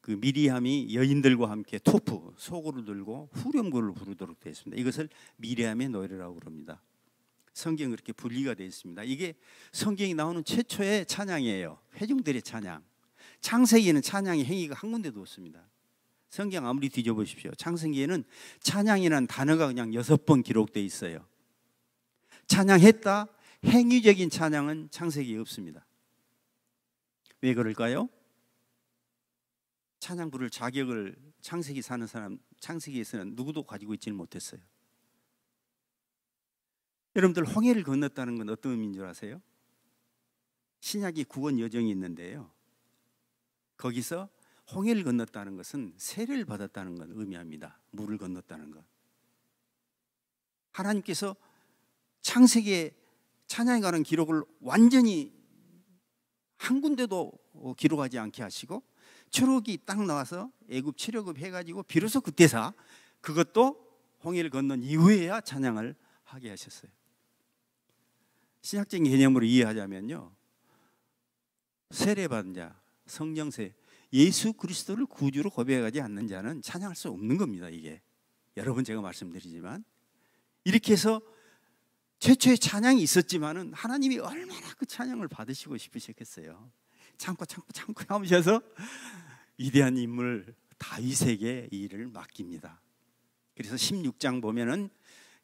그 미리함이 여인들과 함께 토프 소고를 들고 후렴구를 부르도록 되어 있습니다. 이것을 미리함의 노래라고 그럽니다. 성경 그렇게 분리가 되어 있습니다. 이게 성경이 나오는 최초의 찬양이에요. 회중들의 찬양. 창세기에는 찬양의 행위가 한 군데도 없습니다. 성경 아무리 뒤져보십시오. 창세기에는 찬양이라는 단어가 그냥 여섯 번 기록돼 있어요. 찬양했다. 행위적인 찬양은 창세기에 없습니다. 왜 그럴까요? 찬양 부를 자격을 창세기 사는 사람 창세기에서는 누구도 가지고 있지는 못했어요. 여러분들 홍해를 건넜다는 건 어떤 의미인 줄 아세요? 신약이 구원 여정이 있는데요. 거기서 홍해를 건넜다는 것은 세례를 받았다는 건 의미합니다. 물을 건넜다는 것. 하나님께서 창세기에 찬양에 관한 기록을 완전히 한 군데도 기록하지 않게 하시고 초록이 딱 나와서 애굽 체력업 해가지고 비로소 그때사 그것도 홍해를 건넌 이후에야 찬양을 하게 하셨어요. 신학적인 개념으로 이해하자면요. 세례받은 자, 성령세, 예수 그리스도를 구주로 고백하지 않는 자는 찬양할 수 없는 겁니다. 이게 여러 분 제가 말씀드리지만 이렇게 해서 최초의 찬양이 있었지만은 하나님이 얼마나 그 찬양을 받으시고 싶으셨겠어요. 참고 참고 참고 하면서 위대한 인물 다윗에게 일을 맡깁니다. 그래서 16장 보면은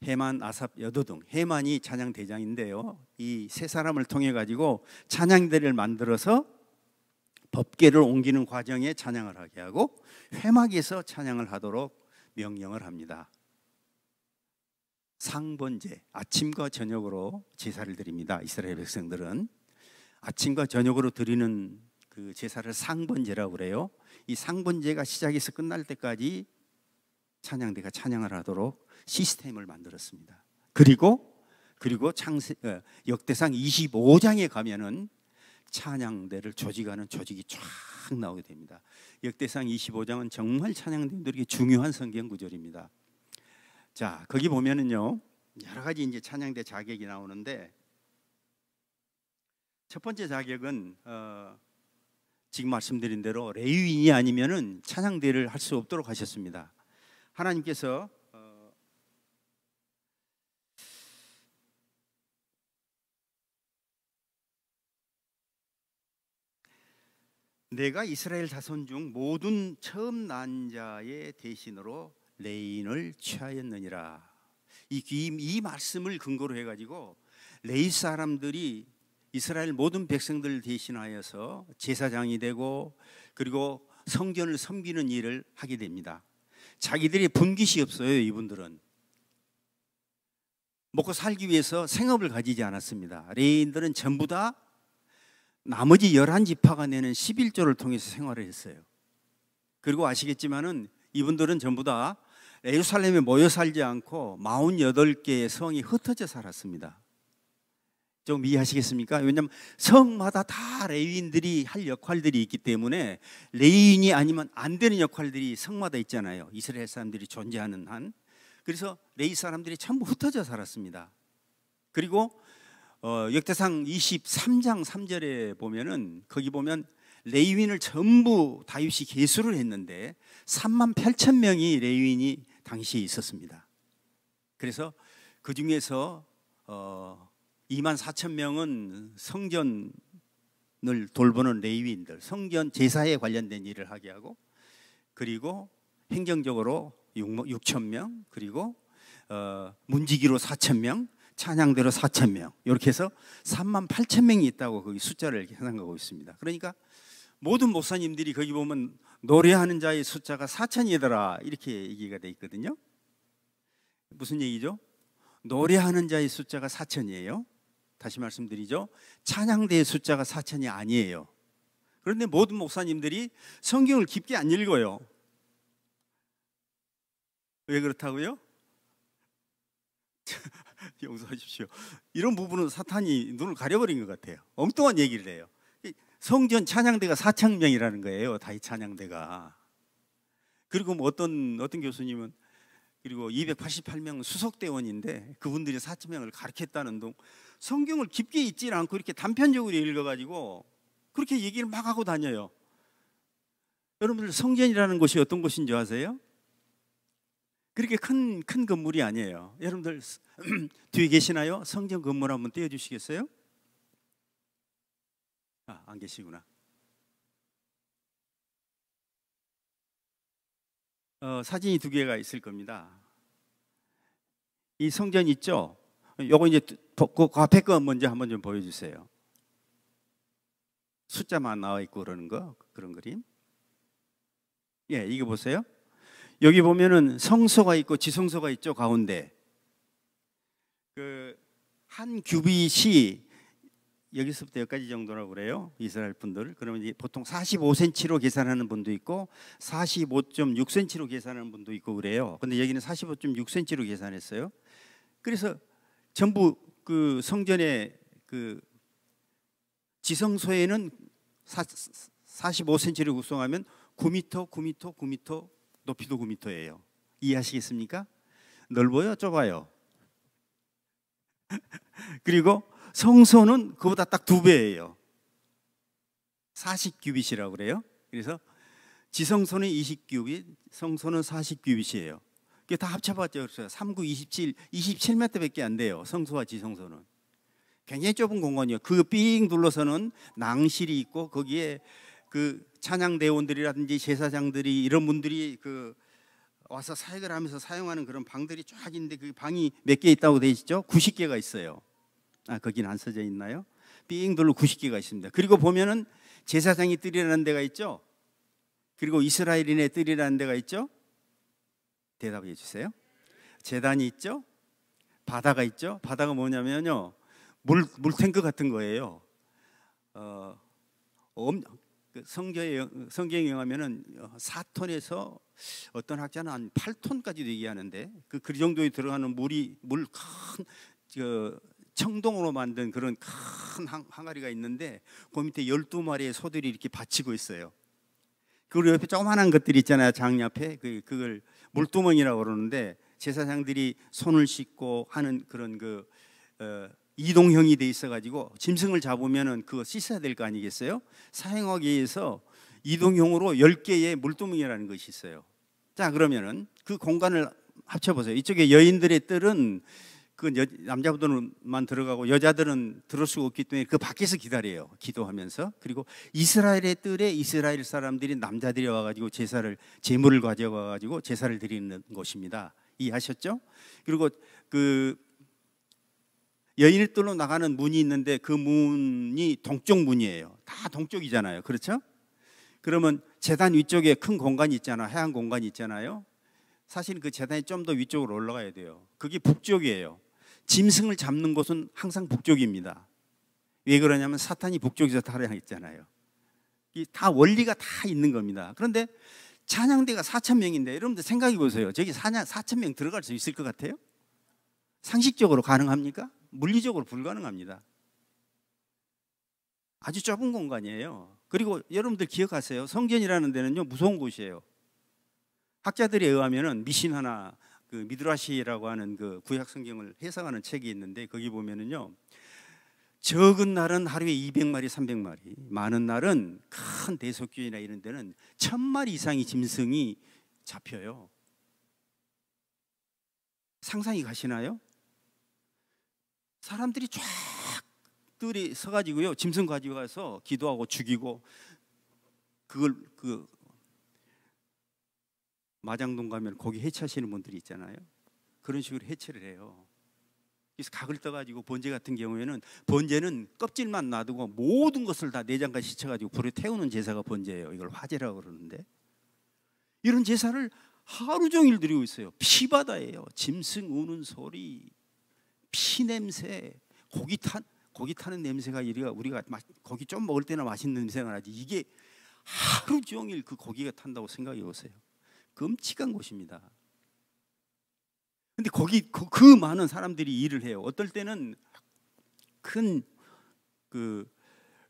헤만, 아삽, 여도등 헤만이 찬양 대장인데요. 이 세 사람을 통해 가지고 찬양대를 만들어서 법계를 옮기는 과정에 찬양을 하게 하고 회막에서 찬양을 하도록 명령을 합니다. 상번제 아침과 저녁으로 제사를 드립니다. 이스라엘 백성들은 아침과 저녁으로 드리는 그 제사를 상번제라고 그래요. 이 상번제가 시작해서 끝날 때까지 찬양대가 찬양을 하도록 시스템을 만들었습니다. 그리고 그리고 창세, 어, 역대상 25장에 가면은 찬양대를 조직하는 조직이 쫙 나오게 됩니다. 역대상 25장은 정말 찬양대들에게 중요한 성경 구절입니다. 자, 거기 보면은요. 여러 가지 이제 찬양대 자격이 나오는데 첫 번째 자격은 어, 지금 말씀드린 대로 레위인이 아니면은 찬양대를 할 수 없도록 하셨습니다. 하나님께서 내가 이스라엘 자손 중 모든 처음 난 자의 대신으로 레인을 취하였느니라. 이, 이, 이 말씀을 근거로 해가지고 레이 사람들이 이스라엘 모든 백성들을 대신하여서 제사장이 되고 그리고 성전을 섬기는 일을 하게 됩니다. 자기들이 분깃이 없어요, 이분들은. 먹고 살기 위해서 생업을 가지지 않았습니다. 레인들은 전부 다 나머지 11지파가 내는 11조를 통해서 생활을 했어요. 그리고 아시겠지만은 이분들은 전부 다 예루살렘에 모여 살지 않고 48개의 성이 흩어져 살았습니다. 좀 이해하시겠습니까? 왜냐하면 성마다 다 레위인들이 할 역할들이 있기 때문에 레위인이 아니면 안 되는 역할들이 성마다 있잖아요. 이스라엘 사람들이 존재하는 한. 그래서 레위 사람들이 전부 흩어져 살았습니다. 그리고 어, 역대상 23장 3절에 보면은 거기 보면 레위인을 전부 다윗이 계수를 했는데 3만 8천 명이 레위인이 당시에 있었습니다. 그래서 그 중에서 어, 2만 4천 명은 성전을 돌보는 레위인들, 성전 제사에 관련된 일을 하게 하고 그리고 행정적으로 6, 6천 명 그리고 어, 문지기로 4천 명 찬양대로 4천 명 이렇게 해서 3만 8천 명이 있다고 거기 숫자를 계산하고 있습니다. 그러니까 모든 목사님들이 거기 보면 노래하는 자의 숫자가 4천이더라 이렇게 얘기가 돼 있거든요. 무슨 얘기죠? 노래하는 자의 숫자가 4천이에요. 다시 말씀드리죠. 찬양대의 숫자가 4천이 아니에요. 그런데 모든 목사님들이 성경을 깊게 안 읽어요. 왜 그렇다고요? 용서하십시오. 이런 부분은 사탄이 눈을 가려버린 것 같아요. 엉뚱한 얘기를 해요. 성전 찬양대가 사창명이라는 거예요. 다이 찬양대가. 그리고 뭐 어떤 어떤 교수님은 그리고 288명 수석대원인데 그분들이 사창명을 가르쳤다는 동 성경을 깊게 읽지 않고 이렇게 단편적으로 읽어가지고 그렇게 얘기를 막 하고 다녀요. 여러분들 성전이라는 곳이 어떤 곳인지 아세요? 그렇게 큰, 큰 건물이 아니에요. 여러분들 뒤에 계시나요? 성전 건물 한번 띄워주시겠어요? 아, 안 계시구나. 어, 사진이 두 개가 있을 겁니다. 이 성전 있죠? 요거 이제 그, 그 앞에 거 먼저 한번 좀 보여주세요. 숫자만 나와 있고 그러는 거 그런 그림. 예, 이거 보세요. 여기 보면은 성소가 있고 지성소가 있죠 가운데 그 한 규빗이 여기서부터 여기까지 정도라고 그래요 이스라엘 분들 그러면 이제 보통 45cm로 계산하는 분도 있고 45.6cm로 계산하는 분도 있고 그래요 근데 여기는 45.6cm로 계산했어요 그래서 전부 그 성전의 그 지성소에는 45cm를 구성하면 9m, 9m, 9m, 높이도 9m예요. 이해하시겠습니까? 넓어요, 좁아요. 그리고 성소는 그보다 딱 두 배예요. 40규빗이라고 그래요. 그래서 지성소는 20규빗, 성소는 40규빗이에요. 이게 다 합쳐봤자 그렇죠. 3구 27, 27m밖에 안 돼요. 성소와 지성소는. 굉장히 좁은 공간이에요. 그삥 둘러서는 낭실이 있고 거기에 그 찬양 대원들이라든지 제사장들이 이런 분들이 그 와서 사역을 하면서 사용하는 그런 방들이 쫙 있는데 그 방이 몇 개 있다고 되어 있죠? 90개가 있어요. 아, 거긴 안 써져 있나요? 삥돌로 90개가 있습니다. 그리고 보면은 제사장이 뜰이라는 데가 있죠? 그리고 이스라엘인의 뜰이라는 데가 있죠? 대답해 주세요. 재단이 있죠? 바다가 있죠? 바다가 뭐냐면요. 물, 물탱크 같은 거예요. 어, 엄, 그 성경에, 성경에 의하면은 4톤에서 어떤 학자는 한 8톤까지도 얘기하는데 그, 그 정도에 들어가는 물이 물 큰 청동으로 만든 그런 큰 항아리가 있는데 그 밑에 12마리의 소들이 이렇게 받치고 있어요. 그리고 옆에 조그만한 것들이 있잖아요. 장 옆에 그, 그걸 물두멍이라고 그러는데 제사장들이 손을 씻고 하는 그런 그 어, 이동형이 돼 있어가지고 짐승을 잡으면은 그거 씻어야 될 거 아니겠어요? 사형하기 서 이동형으로 1개의 물두멍이라는 것이 있어요. 자 그러면은 그 공간을 합쳐보세요. 이쪽에 여인들의 뜰은 그 여, 남자분들만 들어가고 여자들은 들을 수가 없기 때문에 그 밖에서 기다려요. 기도하면서 그리고 이스라엘의 뜰에 이스라엘 사람들이 남자들이 와가지고 제사를 제물을 가져와가지고 제사를 드리는 곳입니다. 이해하셨죠? 그리고 그 여인일도로 나가는 문이 있는데 그 문이 동쪽 문이에요. 다 동쪽이잖아요. 그렇죠? 그러면 재단 위쪽에 큰 공간이 있잖아. 하얀 공간이 있잖아요. 사실 그 재단이 좀 더 위쪽으로 올라가야 돼요. 그게 북쪽이에요. 짐승을 잡는 곳은 항상 북쪽입니다. 왜 그러냐면 사탄이 북쪽에서 타령했잖아요다 원리가 다 있는 겁니다. 그런데 찬양대가 4천 명인데 여러분들 생각해 보세요. 저기 4천 명 들어갈 수 있을 것 같아요? 상식적으로 가능합니까? 물리적으로 불가능합니다. 아주 좁은 공간이에요. 그리고 여러분들 기억하세요. 성전이라는 데는요 무서운 곳이에요. 학자들에 의하면 미신 하나 그 미드라시라고 하는 그 구약 성경을 해석하는 책이 있는데 거기 보면은요 적은 날은 하루에 200마리, 300마리, 많은 날은 큰 대속교회나 이런 데는 천 마리 이상의 짐승이 잡혀요. 상상이 가시나요? 사람들이 쫙 들이 서가지고요 짐승 가지고 가서 기도하고 죽이고 그걸 그 마장동 가면 거기 해체하시는 분들이 있잖아요 그런 식으로 해체를 해요 그래서 각을 떠가지고 번제 같은 경우에는 번제는 껍질만 놔두고 모든 것을 다 내장까지 시쳐가지고 불에 태우는 제사가 번제예요 이걸 화제라고 그러는데 이런 제사를 하루 종일 드리고 있어요 피바다예요 짐승 우는 소리 피 냄새, 고기 탄 고기 타는 냄새가 우리가 우리가 고기 좀 먹을 때나 맛있는 냄새가 나지 이게 하루 종일 그 고기가 탄다고 생각해 보세요. 끔찍한 곳입니다. 근데 거기 그, 그 많은 사람들이 일을 해요. 어떨 때는 큰 그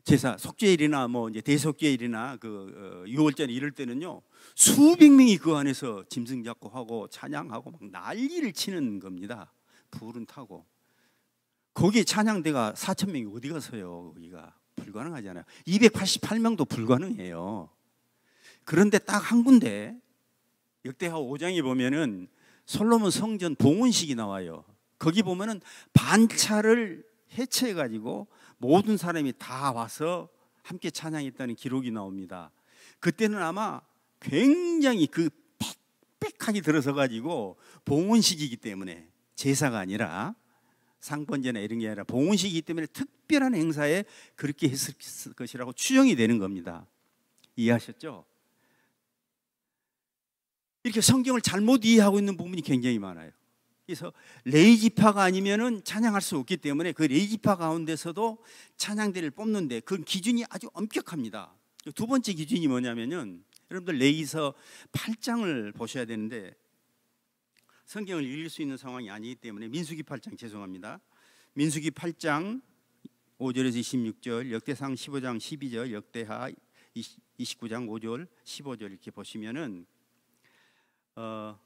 제사 속죄일이나 뭐 이제 대속죄일이나 그유 어, 6월절 이럴 때는요 수백 명이 그 안에서 짐승 잡고 하고 찬양하고 막 난리를 치는 겁니다. 불은 타고 거기 찬양대가 4천 명이 어디 가서요? 거기가 불가능하잖아요. 288명도 불가능해요. 그런데 딱 한 군데 역대하 5장에 보면은 솔로몬 성전 봉헌식이 나와요. 거기 보면은 반차를 해체해 가지고 모든 사람이 다 와서 함께 찬양했다는 기록이 나옵니다. 그때는 아마 굉장히 그 빽빽하게 들어서 가지고 봉헌식이기 때문에 제사가 아니라 상번제나 이런 게 아니라 봉헌식이기 때문에 특별한 행사에 그렇게 했을 것이라고 추정이 되는 겁니다. 이해하셨죠? 이렇게 성경을 잘못 이해하고 있는 부분이 굉장히 많아요. 그래서 레이지파가 아니면은 찬양할 수 없기 때문에 그 레이지파 가운데서도 찬양대를 뽑는데 그 기준이 아주 엄격합니다. 두 번째 기준이 뭐냐면은 여러분들 레이서 8장을 보셔야 되는데 성경을 읽을 수 있는 상황이 아니기 때문에 민수기 8장 죄송합니다. 민수기 8장 5절에서 26절, 역대상 15장 12절, 역대하 2 9장 5절, 15절 이렇게 보시면은 어,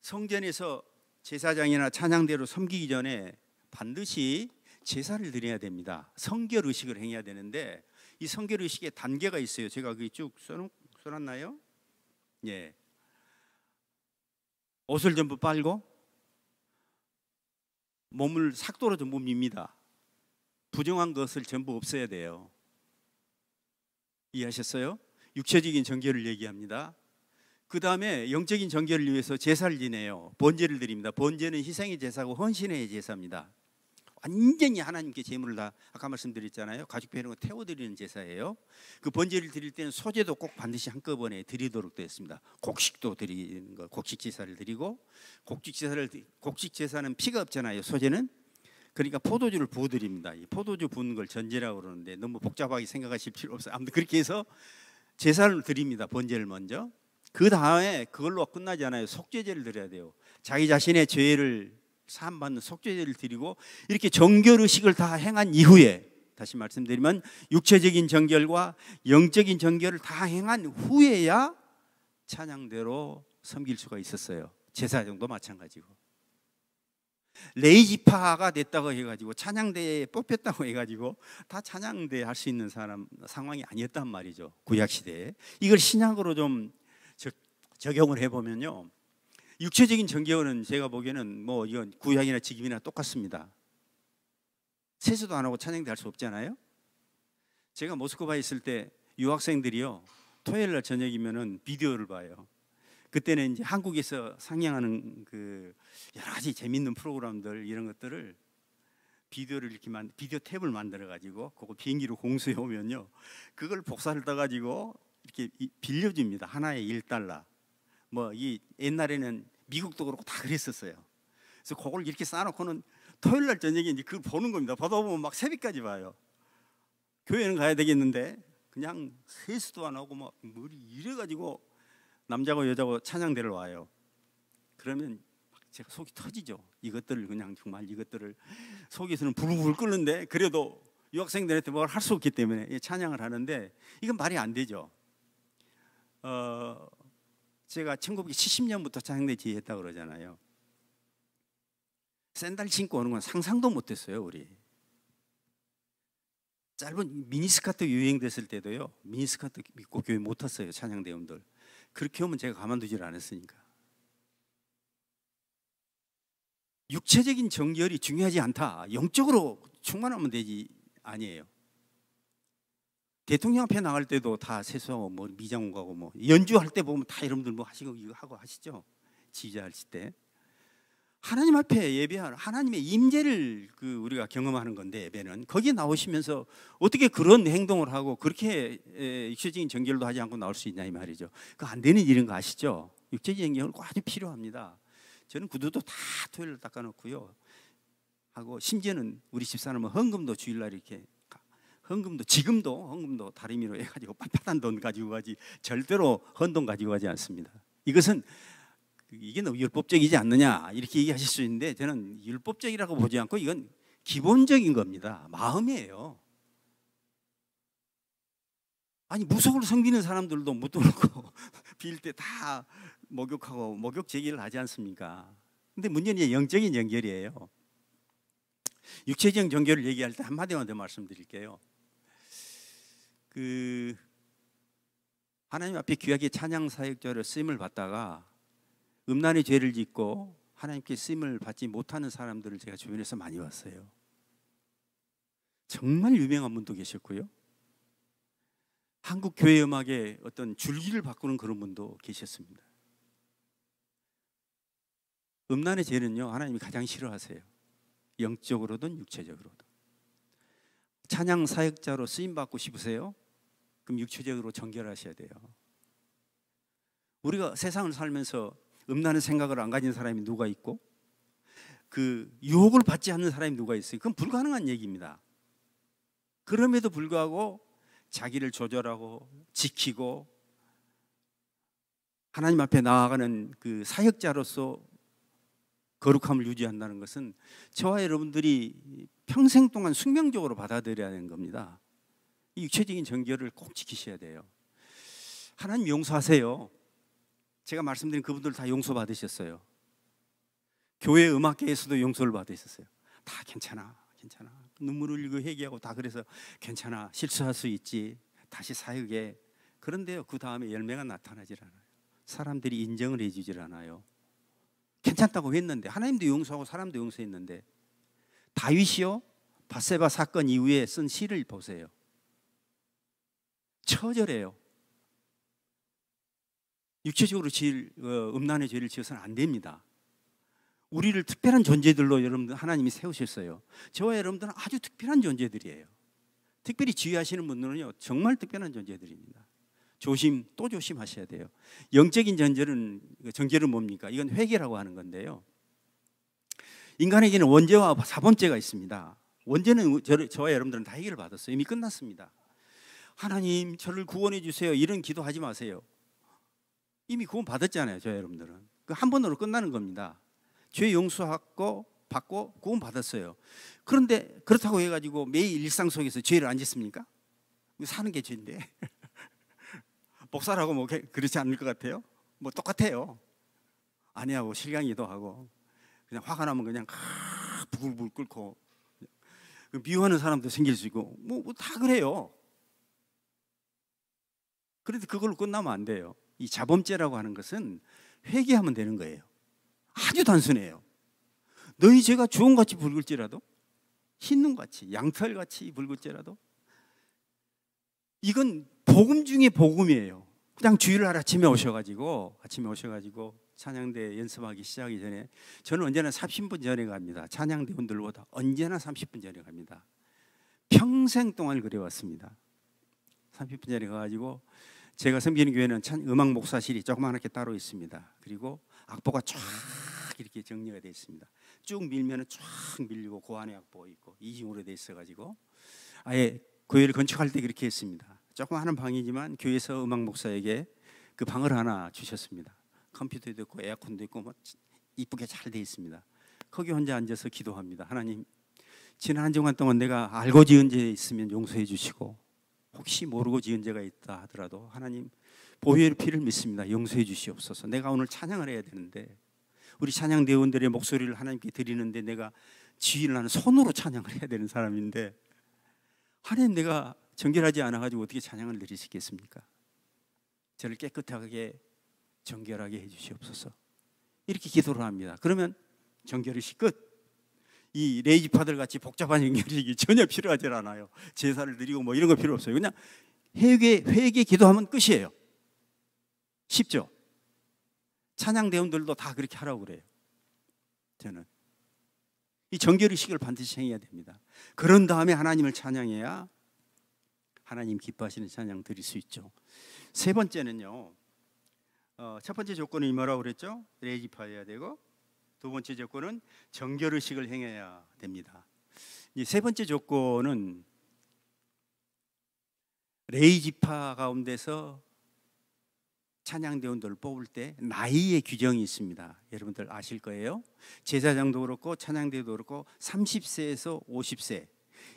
성전에서 제사장이나 찬양대로 섬기기 전에 반드시 제사를 드려야 됩니다. 성결 의식을 행해야 되는데 이 성결 의식의 단계가 있어요. 제가 그게 써놓, 써놨나요? 예. 옷을 전부 빨고 몸을 삭도로 전부 밉니다. 부정한 것을 전부 없애야 돼요. 이해하셨어요? 육체적인 정결을 얘기합니다. 그 다음에 영적인 정결을 위해서 제사를 지내요. 번제를 드립니다. 번제는 희생의 제사고 헌신의 제사입니다. 완전히 하나님께 제물을 다 아까 말씀드렸잖아요. 가죽패는 태워드리는 제사예요. 그 번제를 드릴 때는 소제도 꼭 반드시 한꺼번에 드리도록 되었습니다. 곡식도 드리는 거, 곡식 제사를 드리고 곡식 제사를 곡식 제사는 피가 없잖아요. 소제는 그러니까 포도주를 부어 드립니다. 이 포도주 부는 걸 전제라고 그러는데 너무 복잡하게 생각하실 필요 없어요. 아무튼 그렇게 해서 제사를 드립니다. 번제를 먼저. 그 다음에 그걸로 끝나지 않아요. 속죄제를 드려야 돼요. 자기 자신의 죄를 사함받는 속죄제를 드리고 이렇게 정결의식을 다 행한 이후에 다시 말씀드리면 육체적인 정결과 영적인 정결을 다 행한 후에야 찬양대로 섬길 수가 있었어요. 제사장도 마찬가지고. 레이지파가 됐다고 해가지고 찬양대에 뽑혔다고 해가지고 다 찬양대 할 수 있는 사람 상황이 아니었단 말이죠 구약 시대에 이걸 신약으로 좀 적용을 해보면요 육체적인 정결은 제가 보기에는 뭐 이건 구약이나 지금이나 똑같습니다. 세수도 안 하고 찬양대 할수 없잖아요. 제가 모스크바에 있을 때 유학생들이요 토요일 날 저녁이면은 비디오를 봐요. 그때는 이제 한국에서 상영하는 그 여러 가지 재밌는 프로그램들 이런 것들을 비디오를 이렇게 만 비디오 탭을 만들어 가지고 그거 비행기로 공수해 오면요 그걸 복사를 따 가지고 이렇게 빌려줍니다 하나에 1달러 뭐이 옛날에는 미국도 그렇고 다 그랬었어요. 그래서 그걸 이렇게 쌓아놓고는 토요일 날 저녁에 이제 그걸 보는 겁니다. 보다 보면 막 새벽까지 봐요. 교회는 가야 되겠는데 그냥 세수도 안 하고 막 머리 이래가지고 남자고 여자고 찬양대를 와요. 그러면 막 제가 속이 터지죠. 이것들을 그냥 정말 이것들을 속에서는 부부불 끓는데 그래도 유학생들한테 뭘 할 수 없기 때문에 찬양을 하는데 이건 말이 안 되죠. 어, 제가 1970년부터 창대 지휘했다 고 그러잖아요. 샌들 신고 오는 건 상상도 못했어요, 우리. 짧은 미니스커트 유행됐을 때도요. 미니스커트 입고 교회 못 탔어요, 찬양대원들. 그렇게 오면 제가 가만두질 않았으니까. 육체적인 정결이 중요하지 않다. 영적으로 충만하면 되지 아니에요. 대통령 앞에 나갈 때도 다 세수하고 뭐 미장원가고 뭐 연주할 때 보면 다 여러분들 뭐 하시고 이거 하고 하시죠 지지할실때 하나님 앞에 예배하는 하나님의 임재를 그 우리가 경험하는 건데 예배는 거기에 나오시면서 어떻게 그런 행동을 하고 그렇게 육체적인 정결도 하지 않고 나올 수 있냐 이 말이죠 그 안 되는 일인 거 아시죠 육체적인 정결 아주 필요합니다 저는 구두도 다 토요일 닦아놓고요 하고 심지어는 우리 집사람은 헌금도 주일날 이렇게 헌금도 지금도 헌금도 다리미로 해가지고 빳빳한 돈 가지고 가지 절대로 헌돈 가지고 가지 않습니다. 이것은 이게 너무 율법적이지 않느냐 이렇게 얘기하실 수 있는데 저는 율법적이라고 보지 않고 이건 기본적인 겁니다. 마음이에요. 아니 무속을 섬기는 사람들도 묻어놓고 빌 때 다 목욕하고 목욕 제기를 하지 않습니까? 근데 문제는 영적인 연결이에요. 육체적 연결을 얘기할 때 한마디만 더 말씀드릴게요. 그 하나님 앞에 귀하게 찬양 사역자로 쓰임을 받다가 음란의 죄를 짓고 하나님께 쓰임을 받지 못하는 사람들을 제가 주변에서 많이 봤어요. 정말 유명한 분도 계셨고요. 한국 교회 음악의 어떤 줄기를 바꾸는 그런 분도 계셨습니다. 음란의 죄는요, 하나님이 가장 싫어하세요. 영적으로든 육체적으로든. 찬양 사역자로 쓰임 받고 싶으세요? 그럼 육체적으로 정결하셔야 돼요. 우리가 세상을 살면서 음란한 생각을 안 가진 사람이 누가 있고 그 유혹을 받지 않는 사람이 누가 있어요? 그건 불가능한 얘기입니다. 그럼에도 불구하고 자기를 조절하고 지키고 하나님 앞에 나아가는 그 사역자로서 거룩함을 유지한다는 것은 저와 여러분들이 평생 동안 숙명적으로 받아들여야 하는 겁니다. 이 육체적인 정결을 꼭 지키셔야 돼요. 하나님 용서하세요. 제가 말씀드린 그분들 다 용서 받으셨어요. 교회 음악계에서도 용서를 받으셨어요. 다 괜찮아, 괜찮아. 눈물 흘리고 회개하고 다 그래서 괜찮아. 실수할 수 있지. 다시 사역에. 그런데요, 그 다음에 열매가 나타나질 않아요. 사람들이 인정을 해주질 않아요. 괜찮다고 했는데 하나님도 용서하고 사람도 용서했는데 다윗이요 바세바 사건 이후에 쓴 시를 보세요. 처절해요. 육체적으로 지을, 어, 음란의 죄를 지어서는 안 됩니다. 우리를 특별한 존재들로 여러분들 하나님이 세우셨어요. 저와 여러분들은 아주 특별한 존재들이에요. 특별히 지휘하시는 분들은요, 정말 특별한 존재들입니다. 조심 또 조심하셔야 돼요. 영적인 전제는 정제는 뭡니까? 이건 회개라고 하는 건데요. 인간에게는 원죄와 사범죄가 있습니다. 원죄는 저, 저와 여러분들은 다 해결을 받았어요. 이미 끝났습니다. 하나님 저를 구원해 주세요 이런 기도하지 마세요. 이미 구원 받았잖아요, 저 여러분들은. 그 한 번으로 끝나는 겁니다. 죄 용서하고 받고 구원 받았어요. 그런데 그렇다고 해가지고 매일 일상 속에서 죄를 안 짓습니까? 사는 게 죄인데 복사라고뭐 그렇지 않을 것 같아요. 뭐 똑같아요. 아니하고 실강이도 하고 그냥 화가 나면 그냥 아, 부글부글 끓고 그 미워하는 사람도 생길 수 있고 뭐다 뭐 그래요. 그런데 그걸로 끝나면 안 돼요. 이 자범죄라고 하는 것은 회개하면 되는 거예요. 아주 단순해요. 너희 죄가 주홍같이 붉을지라도 흰눈같이 양털같이 붉을지라도 이건 복음 중에 복음이에요. 그냥 주일날 아침에 오셔가지고 아침에 오셔가지고 찬양대 연습하기 시작하기 전에 저는 언제나 30분 전에 갑니다. 찬양대원들보다 언제나 30분 전에 갑니다. 평생 동안 그래왔습니다. 30분 전에 가가지고 제가 섬기는 교회는 참 음악 목사실이 조그맣게 따로 있습니다. 그리고 악보가 쫙 이렇게 정리가 되어 있습니다. 쭉 밀면은 쫙 밀리고 고안의 악보가 있고 이중으로 되어 있어가지고 아예 교회를 건축할 때 그렇게 했습니다. 조그마한 방이지만 교회에서 음악 목사에게 그 방을 하나 주셨습니다. 컴퓨터도 있고 에어컨도 있고 뭐 이쁘게 잘 되어 있습니다. 거기 혼자 앉아서 기도합니다. 하나님 지난 한 주간 동안 내가 알고 지은 죄 있으면 용서해 주시고 혹시 모르고 지은 죄가 있다 하더라도 하나님 보혈의 피를 믿습니다. 용서해 주시옵소서. 내가 오늘 찬양을 해야 되는데 우리 찬양 대원들의 목소리를 하나님께 드리는데 내가 지휘를 하는 손으로 찬양을 해야 되는 사람인데 하나님 내가 정결하지 않아 가지고 어떻게 찬양을 드릴 수겠습니까 저를 깨끗하게 정결하게 해 주시옵소서. 이렇게 기도를 합니다. 그러면 정결이 끝. 이 레이지파들 같이 복잡한 연결이 전혀 필요하지 않아요. 제사를 드리고 뭐 이런 거 필요 없어요. 그냥 회개 회개 기도하면 끝이에요. 쉽죠. 찬양 대원들도 다 그렇게 하라고 그래요. 저는 이 정결의식을 반드시 행해야 됩니다. 그런 다음에 하나님을 찬양해야 하나님 기뻐하시는 찬양 드릴 수 있죠. 세 번째는요. 어, 첫 번째 조건은 뭐라고 그랬죠? 레이지파여야 되고 두 번째 조건은 정결의식을 행해야 됩니다. 세 번째 조건은 레이지파 가운데서 찬양대원들을 뽑을 때 나이의 규정이 있습니다. 여러분들 아실 거예요. 제사장도 그렇고 찬양대도 그렇고 30세에서 50세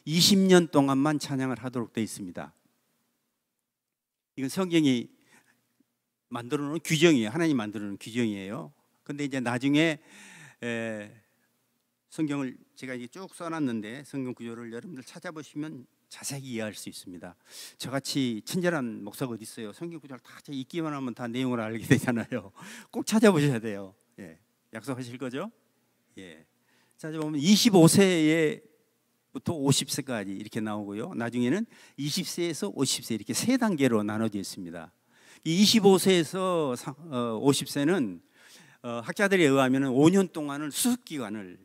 20년 동안만 찬양을 하도록 되 있습니다. 이건 성경이 만들어 놓은 규정이에요. 하나님 만들어 놓은 규정이에요. 근데 이제 나중에 에, 예. 성경을 제가 이제 쭉 써놨는데 성경 구절을 여러분들 찾아보시면 자세히 이해할 수 있습니다. 저같이 친절한 목사가 어디 있어요? 성경 구절 다 읽기만 하면 다 내용을 알게 되잖아요. 꼭 찾아보셔야 돼요. 예. 약속하실 거죠? 예. 찾아보면 25세에부터 50세까지 이렇게 나오고요. 나중에는 20세에서 50세 이렇게 세 단계로 나눠져 있습니다. 25세에서 50세는 어, 학자들에 의하면 5년 동안을 수습 기간을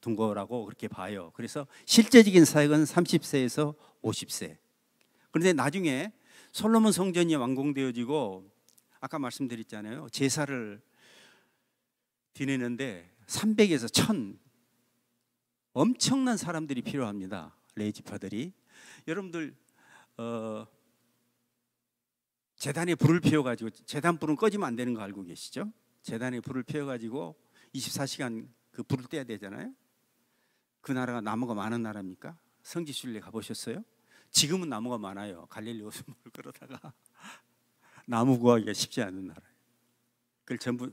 둔 거라고 그렇게 봐요. 그래서 실제적인 사역은 30세에서 50세. 그런데 나중에 솔로몬 성전이 완공되어지고 아까 말씀드렸잖아요. 제사를 지내는데 300에서 1000 엄청난 사람들이 필요합니다. 레이지파들이 여러분들 어, 재단에 불을 피워 가지고 재단 불은 꺼지면 안 되는 거 알고 계시죠? 재단에 불을 피워가지고 24시간 그 불을 떼야 되잖아요. 그 나라가 나무가 많은 나라입니까? 성지순례 가보셨어요? 지금은 나무가 많아요. 갈릴리 호수물 그러다가 나무 구하기가 쉽지 않은 나라예요. 그걸 전부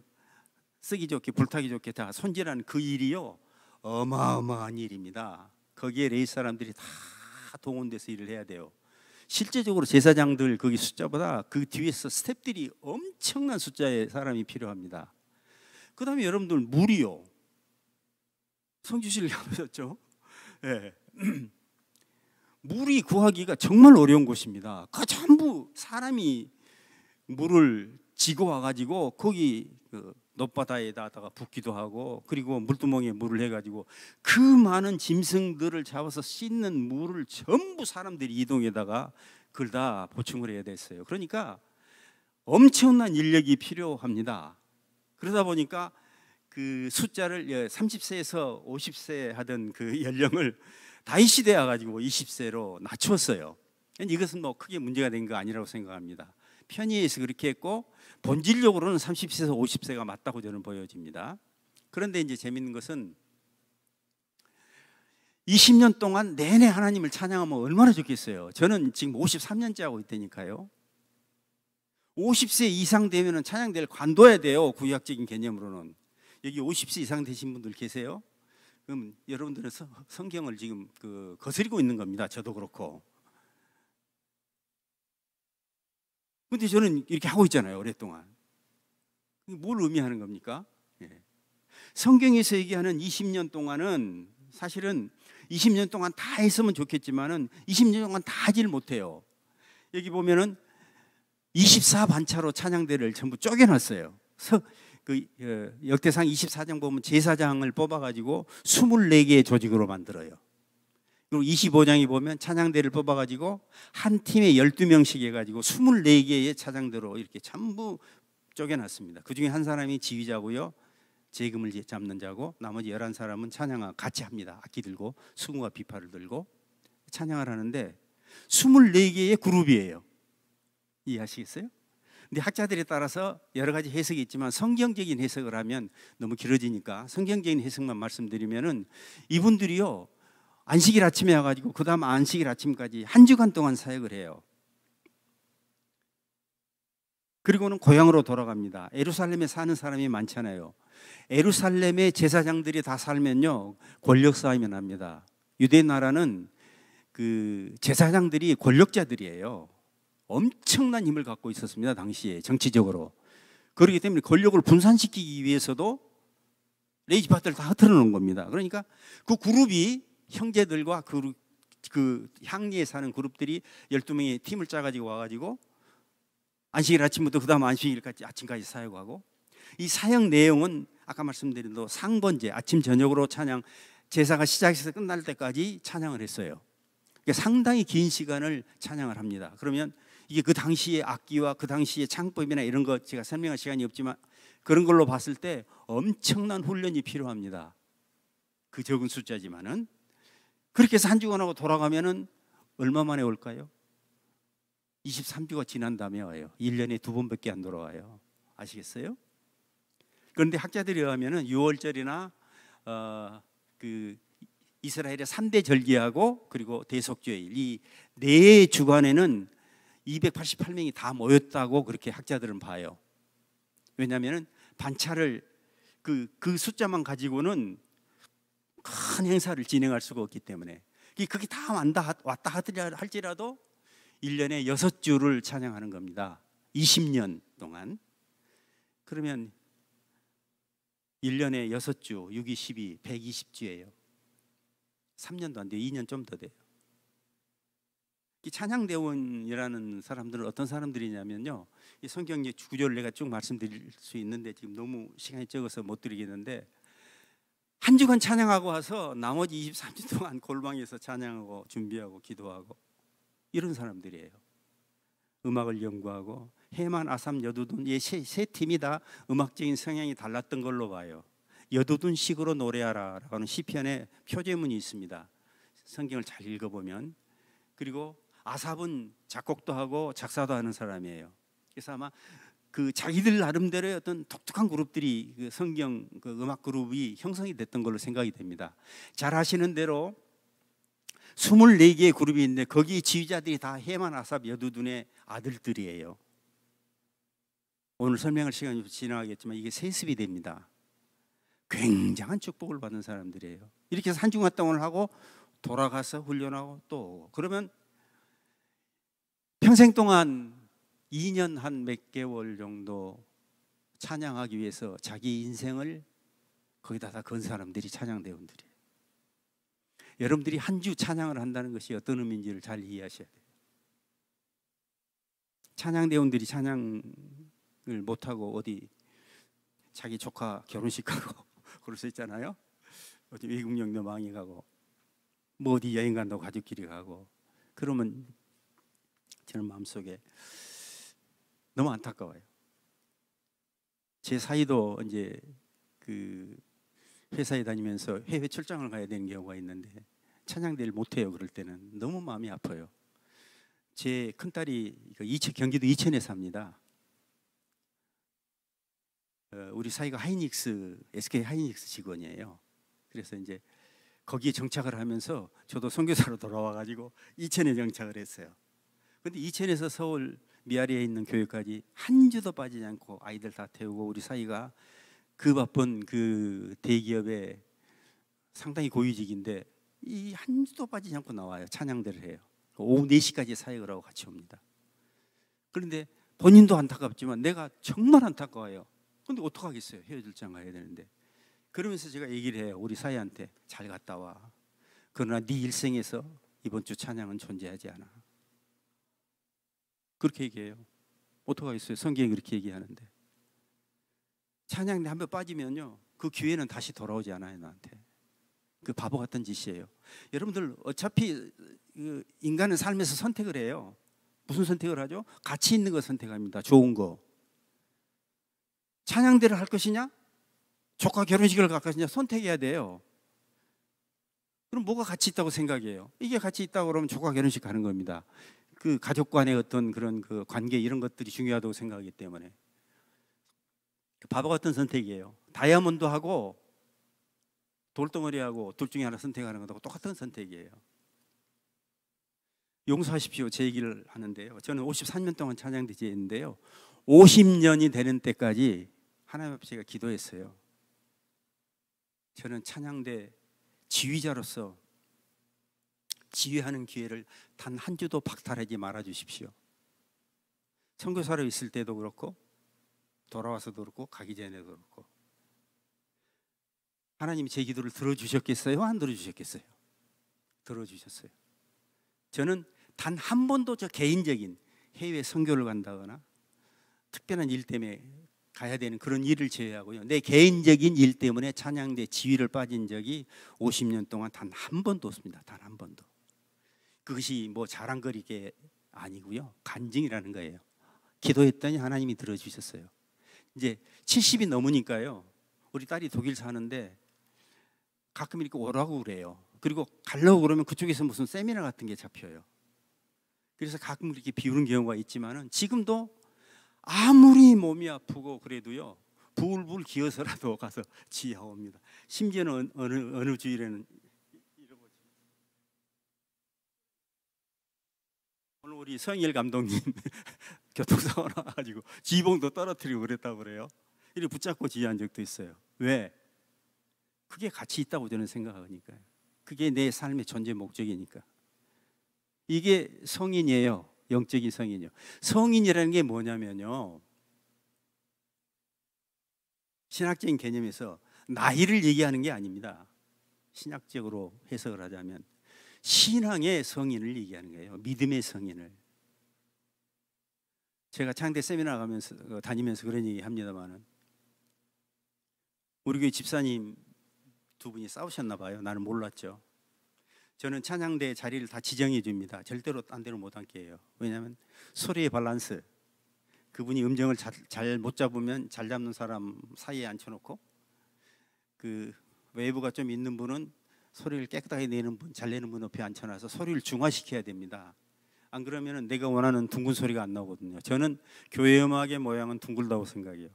쓰기 좋게 불타기 좋게 다 손질하는 그 일이요 어마어마한 일입니다. 거기에 레이 사람들이 다 동원돼서 일을 해야 돼요. 실제적으로 제사장들 거기 숫자보다 그 뒤에서 스텝들이 엄청난 숫자의 사람이 필요합니다. 그 다음에 여러분들 물이요. 성주실 가보셨죠? 예. 네. 물이 구하기가 정말 어려운 곳입니다. 그 전부 사람이 물을 지고 와가지고 거기 그 높바다에다가 붓기도 하고 그리고 물두멍에 물을 해가지고 그 많은 짐승들을 잡아서 씻는 물을 전부 사람들이 이동에다가 그걸 다 보충을 해야 됐어요. 그러니까 엄청난 인력이 필요합니다. 그러다 보니까 그 숫자를 30세에서 예, 50세 하던 그 연령을 다이시 되어 가지고 20세로 낮췄어요. 이것은 뭐 크게 문제가 된 거 아니라고 생각합니다. 편의에서 그렇게 했고 본질적으로는 30세에서 50세가 맞다고 저는 보여집니다. 그런데 이제 재밌는 것은 20년 동안 내내 하나님을 찬양하면 얼마나 좋겠어요. 저는 지금 53년째 하고 있다니까요. 50세 이상 되면은 찬양대 관둬야 돼요. 구약적인 개념으로는. 여기 50세 이상 되신 분들 계세요? 그럼 여러분들은 성경을 지금 그 거스리고 있는 겁니다. 저도 그렇고. 근데 저는 이렇게 하고 있잖아요, 오랫동안. 뭘 의미하는 겁니까? 예. 성경에서 얘기하는 20년 동안은 사실은 20년 동안 다 했으면 좋겠지만은 20년 동안 다 하질 못해요. 여기 보면은 24 반차로 찬양대를 전부 쪼개놨어요. 서, 그 어, 역대상 24장 보면 제사장을 뽑아가지고 24개의 조직으로 만들어요. 그리고 2 5장이 보면 찬양대를 뽑아가지고 한 팀에 12명씩 해가지고 24개의 찬양대로 이렇게 전부 쪼개놨습니다. 그 중에 한 사람이 지휘자고요. 재금을 잡는 자고 나머지 11사람은 찬양을 같이 합니다. 악기 들고 수구와 비파를 들고 찬양을 하는데 24개의 그룹이에요. 이해하시겠어요? 근데 학자들에 따라서 여러 가지 해석이 있지만 성경적인 해석을 하면 너무 길어지니까 성경적인 해석만 말씀드리면은 이분들이요 안식일 아침에 와가지고 그 다음 안식일 아침까지 한 주간 동안 사역을 해요. 그리고는 고향으로 돌아갑니다. 에루살렘에 사는 사람이 많잖아요. 에루살렘의 제사장들이 다 살면요 권력 싸움이 납니다. 유대 나라는 그 제사장들이 권력자들이에요. 엄청난 힘을 갖고 있었습니다 당시에 정치적으로. 그렇기 때문에 권력을 분산시키기 위해서도 레이지파트를 다 흩어놓은 겁니다. 그러니까 그 그룹이 형제들과 그, 그 향리에 사는 그룹들이 12명의 팀을 짜가지고 와가지고 안식일 아침부터 그 다음 안식일까지 아침까지 사역하고 이 사역 내용은 아까 말씀드린 대로 상번제 아침 저녁으로 찬양 제사가 시작해서 끝날 때까지 찬양을 했어요. 그러니까 상당히 긴 시간을 찬양을 합니다. 그러면 이게 그 당시의 악기와 그 당시의 창법이나 이런 것 제가 설명할 시간이 없지만 그런 걸로 봤을 때 엄청난 훈련이 필요합니다. 그 적은 숫자지만은 그렇게 해서 한 주간 하고 돌아가면은 얼마 만에 올까요? 23주가 지난 다음에 와요. 1년에 두 번밖에 안 돌아와요. 아시겠어요? 그런데 학자들에 하면은 6월절이나 어, 그 이스라엘의 3대 절기하고 그리고 대속죄일 이 네 주간에는 288명이 다 모였다고 그렇게 학자들은 봐요. 왜냐하면 반차를 그, 그 숫자만 가지고는 큰 행사를 진행할 수가 없기 때문에 그게 다 왔다, 왔다 할지라도 1년에 6주를 찬양하는 겁니다. 20년 동안. 그러면 1년에 6주, 6, 2, 12, 120주예요. 3년도 안 돼요. 2년 좀 더 돼요. 찬양대원이라는 사람들은 어떤 사람들이냐면요. 이 성경 의구절를 내가 쭉 말씀드릴 수 있는데 지금 너무 시간이 적어서 못 드리겠는데 한 주간 찬양하고 와서 나머지 23주 동안 골방에서 찬양하고 준비하고 기도하고 이런 사람들이에요. 음악을 연구하고 해만 아삼 여두둔 예세 세 팀이 다 음악적인 성향이 달랐던 걸로 봐요. 여두둔식으로 노래하라라는 시편에 표제문이 있습니다. 성경을 잘 읽어보면 그리고 아삽은 작곡도 하고 작사도 하는 사람이에요. 그래서 아마 그 자기들 나름대로의 어떤 독특한 그룹들이 그 성경 그 음악 그룹이 형성이 됐던 걸로 생각이 됩니다. 잘 아시는 대로 24개의 그룹이 있는데 거기 지휘자들이 다 헤만 아삽 여두둔의 아들들이에요. 오늘 설명할 시간이 지나가겠지만 이게 세습이 됩니다. 굉장한 축복을 받는 사람들이에요. 이렇게 해서 한중 활동을 하고 돌아가서 훈련하고 또 그러면 평생 동안 2년 한 몇 개월 정도 찬양하기 위해서 자기 인생을 거기다 다건 사람들이 찬양대원들이에요. 여러분들이 한 주 찬양을 한다는 것이 어떤 의미인지를 잘 이해하셔야 돼요. 찬양대원들이 찬양을 못하고 어디 자기 조카 결혼식 가고 그럴 수 있잖아요. 어디 외국 영도 망이 가고 뭐 어디 여행 간다고 가족끼리 가고 그러면 저는 마음속에 너무 안타까워요. 제 사이도 이제 그 회사에 다니면서 해외 출장을 가야 되는 경우가 있는데 찬양대를 못 해요. 그럴 때는 너무 마음이 아파요. 제 큰딸이 그 이천, 경기도 이천에 삽니다. 어, 우리 사이가 하이닉스 SK 하이닉스 직원이에요. 그래서 이제 거기에 정착을 하면서 저도 선교사로 돌아와 가지고 이천에 정착을 했어요. 근데 이천에서 서울 미아리에 있는 교회까지 한 주도 빠지지 않고 아이들 다 태우고 우리 사이가 그 바쁜 그 대기업에 상당히 고위직인데 이 한 주도 빠지지 않고 나와요. 찬양대를 해요. 오후 4시까지 사역을 하고 같이 옵니다. 그런데 본인도 안타깝지만 내가 정말 안타까워요. 근데 어떡하겠어요. 헤어질 장 가야 되는데. 그러면서 제가 얘기를 해요. 우리 사이한테 잘 갔다 와. 그러나 네 일생에서 이번 주 찬양은 존재하지 않아. 그렇게 얘기해요. 오토가 있어요. 성경이 그렇게 얘기하는데. 찬양에 한번 빠지면요. 그 기회는 다시 돌아오지 않아요, 나한테. 그 바보 같은 짓이에요. 여러분들 어차피 그 인간은 삶에서 선택을 해요. 무슨 선택을 하죠? 가치 있는 거 선택합니다. 좋은 거. 찬양대를 할 것이냐? 조카 결혼식을 갈 것이냐? 선택해야 돼요. 그럼 뭐가 가치 있다고 생각해요? 이게 가치 있다고 그러면 조카 결혼식 가는 겁니다. 그 가족 간의 어떤 그런 그 관계 이런 것들이 중요하다고 생각하기 때문에 그 바보 같은 선택이에요. 다이아몬드하고 돌덩어리하고 둘 중에 하나 선택하는 것하고 똑같은 선택이에요. 용서하십시오. 제 얘기를 하는데요. 저는 53년 동안 찬양되지했는데요 50년이 되는 때까지 하나님 앞에 제가 기도했어요. 저는 찬양대 지휘자로서 지휘하는 기회를 단 한 주도 박탈하지 말아 주십시오. 선교사로 있을 때도 그렇고 돌아와서도 그렇고 가기 전에도 그렇고 하나님이 제 기도를 들어주셨겠어요? 안 들어주셨겠어요? 들어주셨어요. 저는 단 한 번도 저 개인적인 해외 선교를 간다거나 특별한 일 때문에 가야 되는 그런 일을 제외하고요. 내 개인적인 일 때문에 찬양대 지위를 빠진 적이 50년 동안 단 한 번도 없습니다. 단 한 번도. 그것이 뭐 자랑거리게 아니고요. 간증이라는 거예요. 기도했더니 하나님이 들어주셨어요. 이제 70이 넘으니까요. 우리 딸이 독일 사는데 가끔 이렇게 오라고 그래요. 그리고 갈라고 그러면 그쪽에서 무슨 세미나 같은 게 잡혀요. 그래서 가끔 이렇게 비우는 경우가 있지만은 지금도 아무리 몸이 아프고 그래도요. 부울부울 기어서라도 가서 지하옵니다. 심지어는 어느, 어느 주일에는 오늘 우리 성일 감독님 교통사고 나가지고 지봉도 떨어뜨리고 그랬다고 그래요. 이리 붙잡고 지휘한 적도 있어요. 왜? 그게 가치 있다고 저는 생각하니까요. 그게 내 삶의 존재 목적이니까. 이게 성인이에요. 영적인 성인이요. 성인이라는 게 뭐냐면요. 신학적인 개념에서 나이를 얘기하는 게 아닙니다. 신학적으로 해석을 하자면 신앙의 성인을 얘기하는 거예요. 믿음의 성인을. 제가 창대 세미나 가면서 어, 다니면서 그런 얘기 합니다만은 우리 교회 집사님 두 분이 싸우셨나 봐요. 나는 몰랐죠. 저는 찬양대 자리를 다 지정해 줍니다. 절대로 딴 데로 못 앉게 요 왜냐하면 소리의 밸런스. 그분이 음정을 잘 못 잡으면 잘 잡는 사람 사이에 앉혀놓고 그 웨이브가 좀 있는 분은 소리를 깨끗하게 내는 분, 잘 내는 분 옆에 앉혀놔서 소리를 중화시켜야 됩니다. 안 그러면 내가 원하는 둥근 소리가 안 나오거든요. 저는 교회 음악의 모양은 둥글다고 생각해요.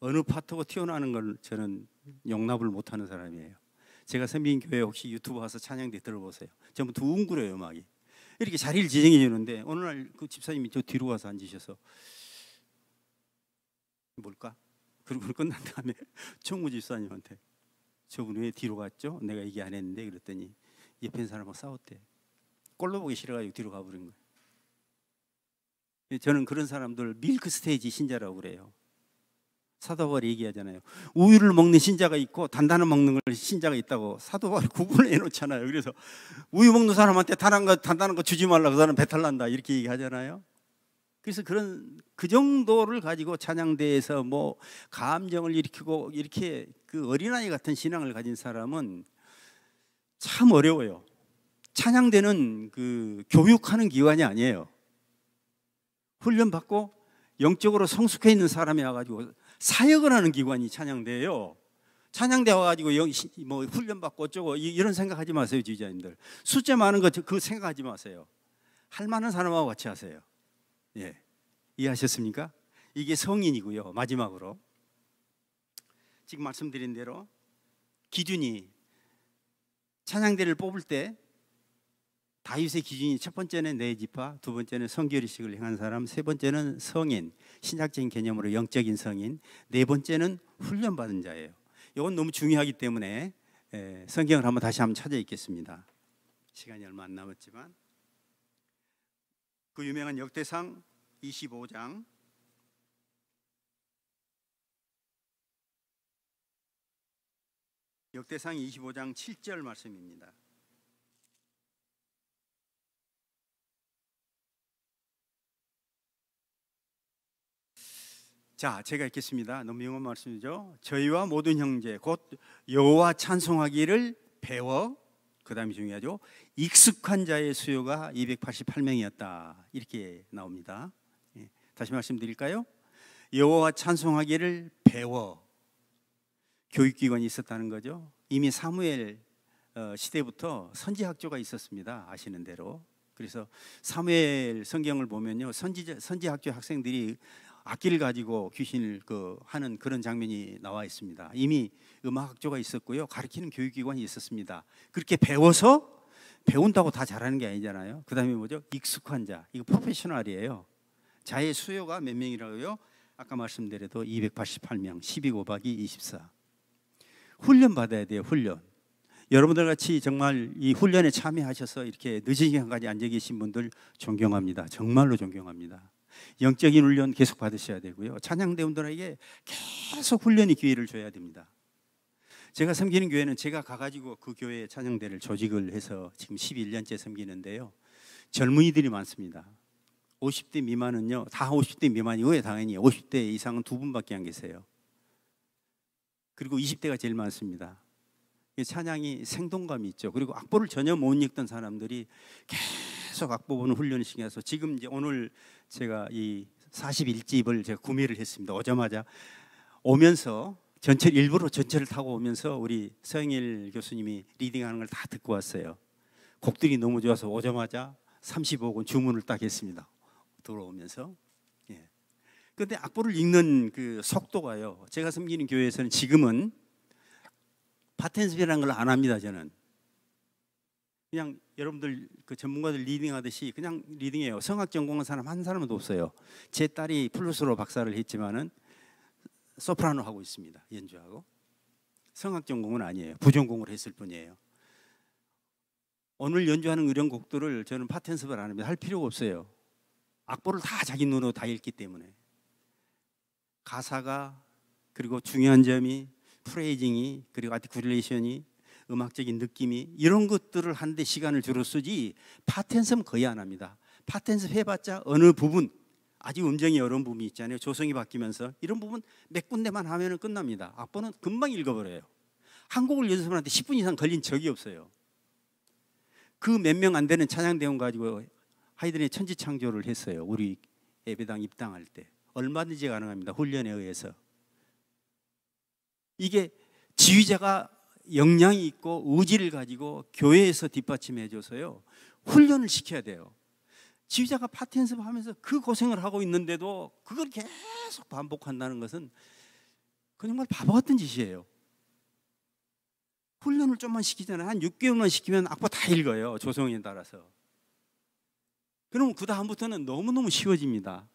어느 파트고 튀어나오는 걸 저는 용납을 못하는 사람이에요. 제가 선비 교회 혹시 유튜브 가서 찬양대 들어보세요. 전부 둥그레요 음악이. 이렇게 자리를 지정해 주는데 어느 날그 집사님이 저 뒤로 와서 앉으셔서 뭘까? 그러고 끝난 다음에 총무 집사님한테 저분 왜 뒤로 갔죠? 내가 얘기 안 했는데 그랬더니 옆에 사람하고 싸웠대. 꼴로 보기 싫어가지고 뒤로 가버린 거예요. 저는 그런 사람들 밀크 스테이지 신자라고 그래요. 사도바울 얘기하잖아요. 우유를 먹는 신자가 있고 단단을 먹는 걸 신자가 있다고 사도바울 구분해 놓잖아요. 그래서 우유 먹는 사람한테 단한 거 단단한 거 주지 말라 그 사람 배탈 난다 이렇게 얘기하잖아요. 그래서 그런 그 정도를 가지고 찬양대에서 뭐 감정을 일으키고 이렇게 그 어린아이 같은 신앙을 가진 사람은 참 어려워요. 찬양대는 그 교육하는 기관이 아니에요. 훈련 받고 영적으로 성숙해 있는 사람이 와가지고 사역을 하는 기관이 찬양대예요. 찬양대 와가지고 뭐 훈련 받고 어쩌고 이런 생각하지 마세요, 지휘자님들. 숫자 많은 거그 생각하지 마세요. 할 만한 사람하고 같이 하세요. 예. 이해하셨습니까? 이게 성인이고요. 마지막으로 지금 말씀드린 대로 기준이 찬양대를 뽑을 때 다윗의 기준이 첫 번째는 내 지파, 두 번째는 성결의식을 행한 사람, 세 번째는 성인, 신학적인 개념으로 영적인 성인, 네 번째는 훈련받은 자예요. 이건 너무 중요하기 때문에 예, 성경을 한번 다시 한번 찾아 읽겠습니다. 시간이 얼마 안 남았지만 그 유명한 역대상 25장 역대상 25장 7절 말씀입니다. 자, 제가 읽겠습니다. 너무 영원 말씀이죠. 저희와 모든 형제 곧 여호와 찬송하기를 배워 그다음이 중요하죠. 익숙한 자의 수요가 288명이었다. 이렇게 나옵니다. 예. 다시 말씀드릴까요? 여호와 찬송하기를 배워 교육기관이 있었다는 거죠. 이미 사무엘 어, 시대부터 선지학교가 있었습니다. 아시는 대로. 그래서 사무엘 성경을 보면요, 선지 선지학교 학생들이 악기를 가지고 귀신을 그 하는 그런 장면이 나와 있습니다. 이미 음악학교가 있었고요, 가르치는 교육기관이 있었습니다. 그렇게 배워서 배운다고 다 잘하는 게 아니잖아요. 그 다음에 뭐죠? 익숙한 자. 이거 프로페셔널이에요. 자의 수요가 몇 명이라고요? 아까 말씀드려도 288명. 12 곱하기 24. 훈련 받아야 돼요. 훈련. 여러분들 같이 정말 이 훈련에 참여하셔서 이렇게 늦은 시간까지 앉아 계신 분들 존경합니다. 정말로 존경합니다. 영적인 훈련 계속 받으셔야 되고요. 찬양대원들에게 계속 훈련의 기회를 줘야 됩니다. 제가 섬기는 교회는 제가 가가지고 그 교회 찬양대를 조직을 해서 지금 11년째 섬기는데요. 젊은이들이 많습니다. 50대 미만은요, 다 50대 미만이고요, 당연히. 50대 이상은 두 분밖에 안 계세요. 그리고 20대가 제일 많습니다. 찬양이 생동감이 있죠. 그리고 악보를 전혀 못 읽던 사람들이 계속 악보 보는 훈련을 시켜서 지금 이제 오늘 제가 이 41집을 제가 구매를 했습니다. 오자마자 오면서 전체 일부러 전체를 타고 오면서 우리 서영일 교수님이 리딩하는 걸 다 듣고 왔어요. 곡들이 너무 좋아서 오자마자 35권 주문을 딱 했습니다. 들어오면서. 예. 근데 악보를 읽는 그 속도가요. 제가 섬기는 교회에서는 지금은 파텐스비라는 걸 안 합니다. 저는 그냥 여러분들 그 전문가들 리딩하듯이 그냥 리딩해요. 성악 전공한 사람 한 사람도 없어요. 제 딸이 플루스로 박사를 했지만은 소프라노 하고 있습니다. 연주하고 성악 전공은 아니에요. 부전공을 했을 뿐이에요. 오늘 연주하는 이런 곡들을 저는 파트 연습을 안 합니다. 할 필요가 없어요. 악보를 다 자기 눈으로 다 읽기 때문에 가사가 그리고 중요한 점이 프레이징이 그리고 아티큘레이션이 음악적인 느낌이 이런 것들을 하는데 시간을 주로 쓰지 파텐스 트 거의 안 합니다. 파텐스 트 해봤자 어느 부분 아직 음정이 어려운 부분이 있잖아요. 조성이 바뀌면서 이런 부분 몇 군데만 하면 끝납니다. 악보는 금방 읽어버려요. 한국을 연습하는데 10분 이상 걸린 적이 없어요. 그 몇 명 안 되는 찬양대원 가지고 하이든의 천지창조를 했어요. 우리 예배당 입당할 때 얼마든지 가능합니다. 훈련에 의해서 이게 지휘자가 역량이 있고 의지를 가지고 교회에서 뒷받침해줘서요 훈련을 시켜야 돼요. 지휘자가 파트 연습하면서 그 고생을 하고 있는데도 그걸 계속 반복한다는 것은 그 정말 바보 같은 짓이에요. 훈련을 좀만 시키잖아요. 한 6개월만 시키면 악보 다 읽어요. 조성에 따라서. 그러면 그 다음부터는 너무너무 쉬워집니다.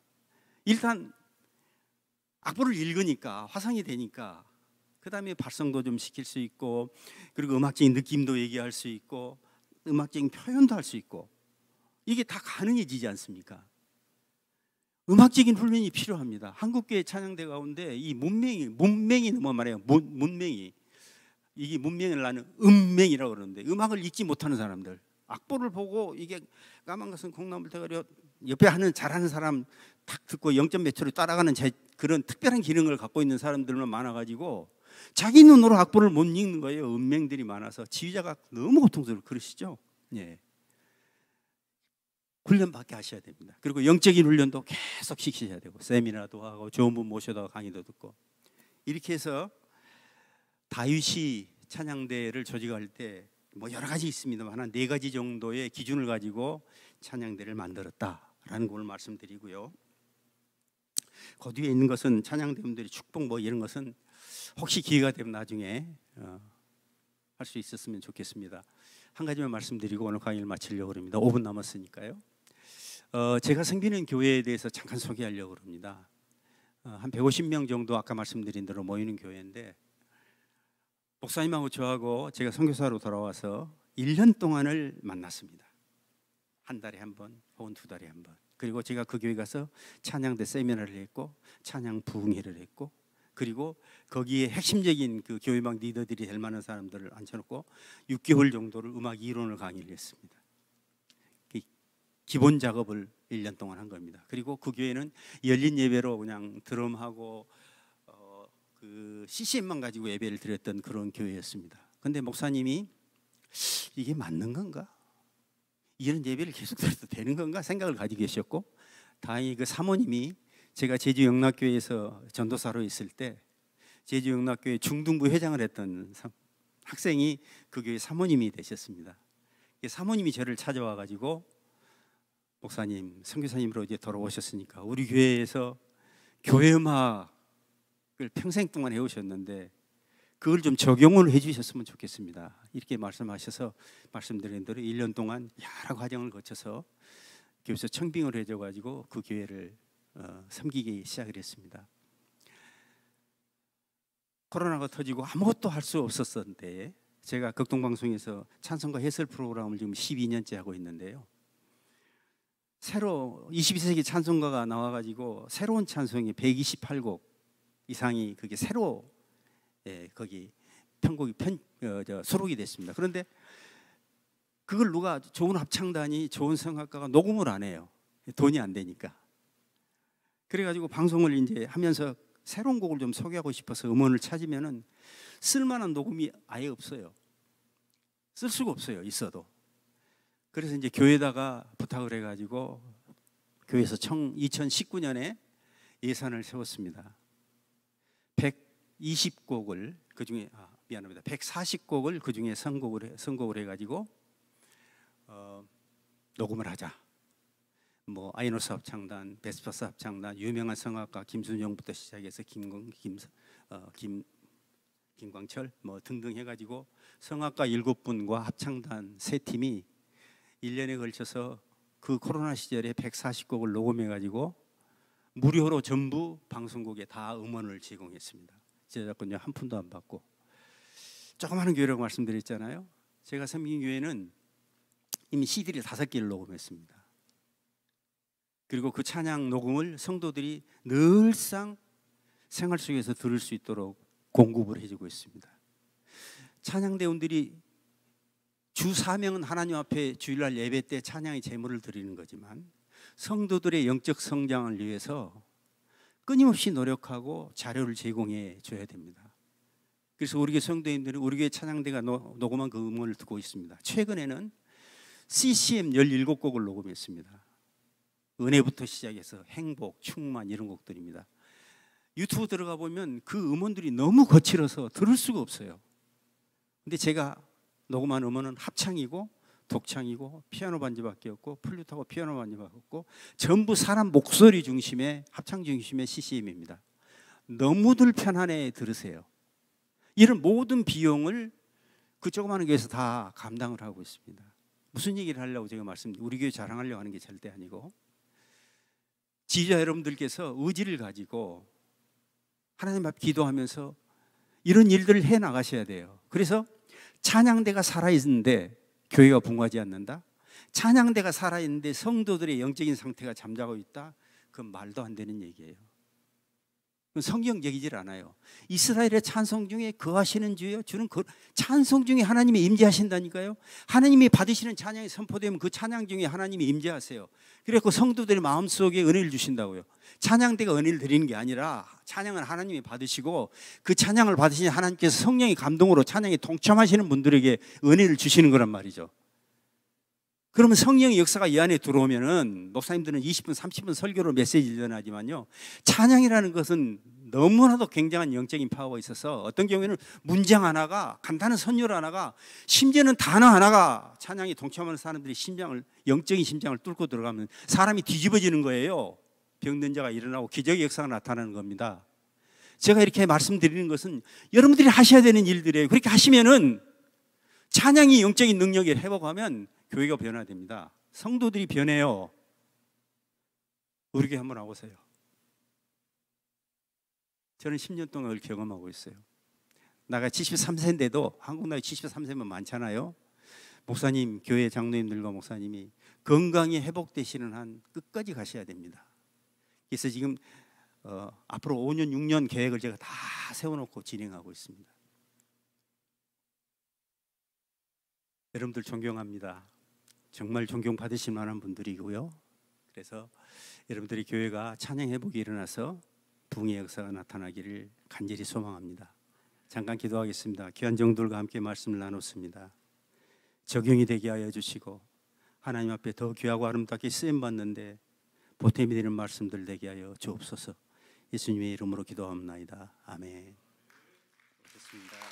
일단 악보를 읽으니까 화상이 되니까 그 다음에 발성도 좀 시킬 수 있고 그리고 음악적인 느낌도 얘기할 수 있고 음악적인 표현도 할 수 있고 이게 다 가능해지지 않습니까? 음악적인 훈련이 필요합니다. 한국교회 찬양대 가운데 이 문맹이 문맹이 뭐 말해요? 문, 문맹이 이게 문맹을 나는 음맹이라고 그러는데 음악을 읽지 못하는 사람들 악보를 보고 이게 까만 것은 콩나물 대가리 옆에 하는 잘하는 사람 탁 듣고 0. 몇 초로 따라가는 제, 그런 특별한 기능을 갖고 있는 사람들만 많아가지고 자기 눈으로 악보를 못 읽는 거예요. 음맹들이 많아서 지휘자가 너무 고통스러워 그러시죠. 예. 훈련밖에 하셔야 됩니다. 그리고 영적인 훈련도 계속 시키셔야 되고 세미나도 하고 좋은 분 모셔다가 강의도 듣고 이렇게 해서 다윗이 찬양대를 조직할 때 뭐 여러 가지 있습니다만 한 네 가지 정도의 기준을 가지고 찬양대를 만들었다라는 걸 말씀드리고요. 그 뒤에 있는 것은 찬양대분들이 축복 뭐 이런 것은 혹시 기회가 되면 나중에 어, 할수 있었으면 좋겠습니다. 한 가지만 말씀드리고 오늘 강의를 마치려고 합니다. 5분 남았으니까요. 어, 제가 생기는 교회에 대해서 잠깐 소개하려고 합니다. 어, 한 150명 정도 아까 말씀드린 대로 모이는 교회인데 목사님하고 저하고 제가 선교사로 돌아와서 1년 동안을 만났습니다. 한 달에 한 번, 혹은 두 달에 한 번. 그리고 제가 그 교회 가서 찬양대 세미나를 했고 찬양 부흥회를 했고 그리고 거기에 핵심적인 그 교회방 리더들이 될 만한 사람들을 앉혀놓고 6개월 정도를 음악 이론을 강의를 했습니다. 기본 작업을 1년 동안 한 겁니다. 그리고 그 교회는 열린 예배로 그냥 드럼하고 어, 그 CCM만 가지고 예배를 드렸던 그런 교회였습니다. 근데 목사님이 이게 맞는 건가? 이런 예배를 계속 드려도 되는 건가 생각을 가지고 계셨고 다행히 그 사모님이 제가 제주 영락교회에서 전도사로 있을 때 제주 영락교회 중등부 회장을 했던 학생이 그 교회 사모님이 되셨습니다. 그 사모님이 저를 찾아와 가지고 목사님, 선교사님으로 이제 돌아오셨으니까 우리 교회에서 교회 음악을 평생 동안 해오셨는데 그걸 좀 적용을 해주셨으면 좋겠습니다. 이렇게 말씀하셔서 말씀드린 대로 1년 동안 여러 과정을 거쳐서 교회에서 청빙을 해줘가지고 그 교회를 어, 섬기기 시작을 했습니다. 코로나가 터지고 아무것도 할 수 없었었는데 제가 극동방송에서 찬성과 해설 프로그램을 지금 12년째 하고 있는데요. 새로 22세기 찬송가가 나와가지고 새로운 찬송이 128곡 이상이 그게 새로 예, 거기 편곡이 편, 어, 저, 수록이 됐습니다. 그런데 그걸 누가 좋은 합창단이 좋은 성악가가 녹음을 안 해요. 돈이 안 되니까. 그래가지고 방송을 이제 하면서 새로운 곡을 좀 소개하고 싶어서 음원을 찾으면은 쓸만한 녹음이 아예 없어요. 쓸 수가 없어요. 있어도. 그래서 이제 교회에다가 부탁을 해가지고 교회에서 청 2019년에 예산을 세웠습니다. 120곡을 그 중에 아, 미안합니다. 140곡을 그 중에 선곡을 해, 선곡을 해가지고 어, 녹음을 하자. 뭐 아이노스 합창단, 베스퍼스 합창단, 유명한 성악가 김순영부터 시작해서 김광 김, 어, 김 김광철 뭐 등등 해가지고 성악가 일 분과 합창단 세 팀이 1년에 걸쳐서 그 코로나 시절에 140곡을 녹음해 가지고 무료로 전부 방송국에 다 음원을 제공했습니다. 제작권료 한 푼도 안 받고 조그마한 교회라고 말씀드렸잖아요. 제가 섬긴 교회는 이미 CD를 다섯 개를 녹음했습니다. 그리고 그 찬양 녹음을 성도들이 늘상 생활 속에서 들을 수 있도록 공급을 해주고 있습니다. 찬양 대원들이 주 사명은 하나님 앞에 주일날 예배 때 찬양의 제물을 드리는 거지만 성도들의 영적 성장을 위해서 끊임없이 노력하고 자료를 제공해 줘야 됩니다. 그래서 우리 교 성도님들이 우리 교회 찬양대가 녹음한 그 음원을 듣고 있습니다. 최근에는 CCM 17곡을 녹음했습니다. 은혜부터 시작해서 행복, 충만 이런 곡들입니다. 유튜브 들어가 보면 그 음원들이 너무 거칠어서 들을 수가 없어요. 근데 제가 녹음한 음원은 합창이고 독창이고 피아노 반주밖에 없고 플루트하고 피아노 반주밖에 없고 전부 사람 목소리 중심의 합창 중심의 CCM입니다. 너무들 편안해 들으세요. 이런 모든 비용을 그 조그마한 교회에서 다 감당을 하고 있습니다. 무슨 얘기를 하려고 제가 말씀 우리 교회 자랑하려고 하는 게 절대 아니고 지자 여러분들께서 의지를 가지고 하나님 앞 기도하면서 이런 일들을 해 나가셔야 돼요. 그래서 찬양대가 살아있는데 교회가 붕하지 않는다? 찬양대가 살아있는데 성도들의 영적인 상태가 잠자고 있다? 그건 말도 안 되는 얘기예요. 성경적이질 않아요. 이스라엘의 찬송 중에 거하시는 주여 주는 그 찬송 중에 하나님이 임재하신다니까요. 하나님이 받으시는 찬양이 선포되면 그 찬양 중에 하나님이 임재하세요. 그래갖 성도들 마음속에 은혜를 주신다고요. 찬양대가 은혜를 드리는 게 아니라 찬양을 하나님이 받으시고 그 찬양을 받으신 하나님께서 성령의 감동으로 찬양에 동참하시는 분들에게 은혜를 주시는 거란 말이죠. 그러면 성령의 역사가 이 안에 들어오면은 목사님들은 20분, 30분 설교로 메시지를 전하지만요. 찬양이라는 것은 너무나도 굉장한 영적인 파워가 있어서 어떤 경우에는 문장 하나가 간단한 선율 하나가 심지어는 단어 하나가 찬양이 동참하는 사람들이 심장을 영적인 심장을 뚫고 들어가면 사람이 뒤집어지는 거예요. 병든 자가 일어나고 기적의 역사가 나타나는 겁니다. 제가 이렇게 말씀드리는 것은 여러분들이 하셔야 되는 일들이에요. 그렇게 하시면은 찬양이 영적인 능력을 회복하면 교회가 변화됩니다. 성도들이 변해요. 우리 교회 한번 와보세요. 저는 10년 동안 그 경험하고 있어요. 나가 73세인데도 한국 나이 73세면 많잖아요. 목사님, 교회 장로님들과 목사님이 건강이 회복되시는 한 끝까지 가셔야 됩니다. 그래서 지금 어, 앞으로 5년, 6년 계획을 제가 다 세워놓고 진행하고 있습니다. 여러분들 존경합니다. 정말 존경받으실 만한 분들이고요. 그래서 여러분들이 교회가 찬양 회복이 일어나서 부의 역사가 나타나기를 간절히 소망합니다. 잠깐 기도하겠습니다. 귀한 정들과 함께 말씀을 나눴습니다. 적용이 되게 하여 주시고 하나님 앞에 더 귀하고 아름답게 쓰임 받는데 보탬이 되는 말씀들 되게 하여 주옵소서. 예수님의 이름으로 기도합나다 아멘. 고맙습니다.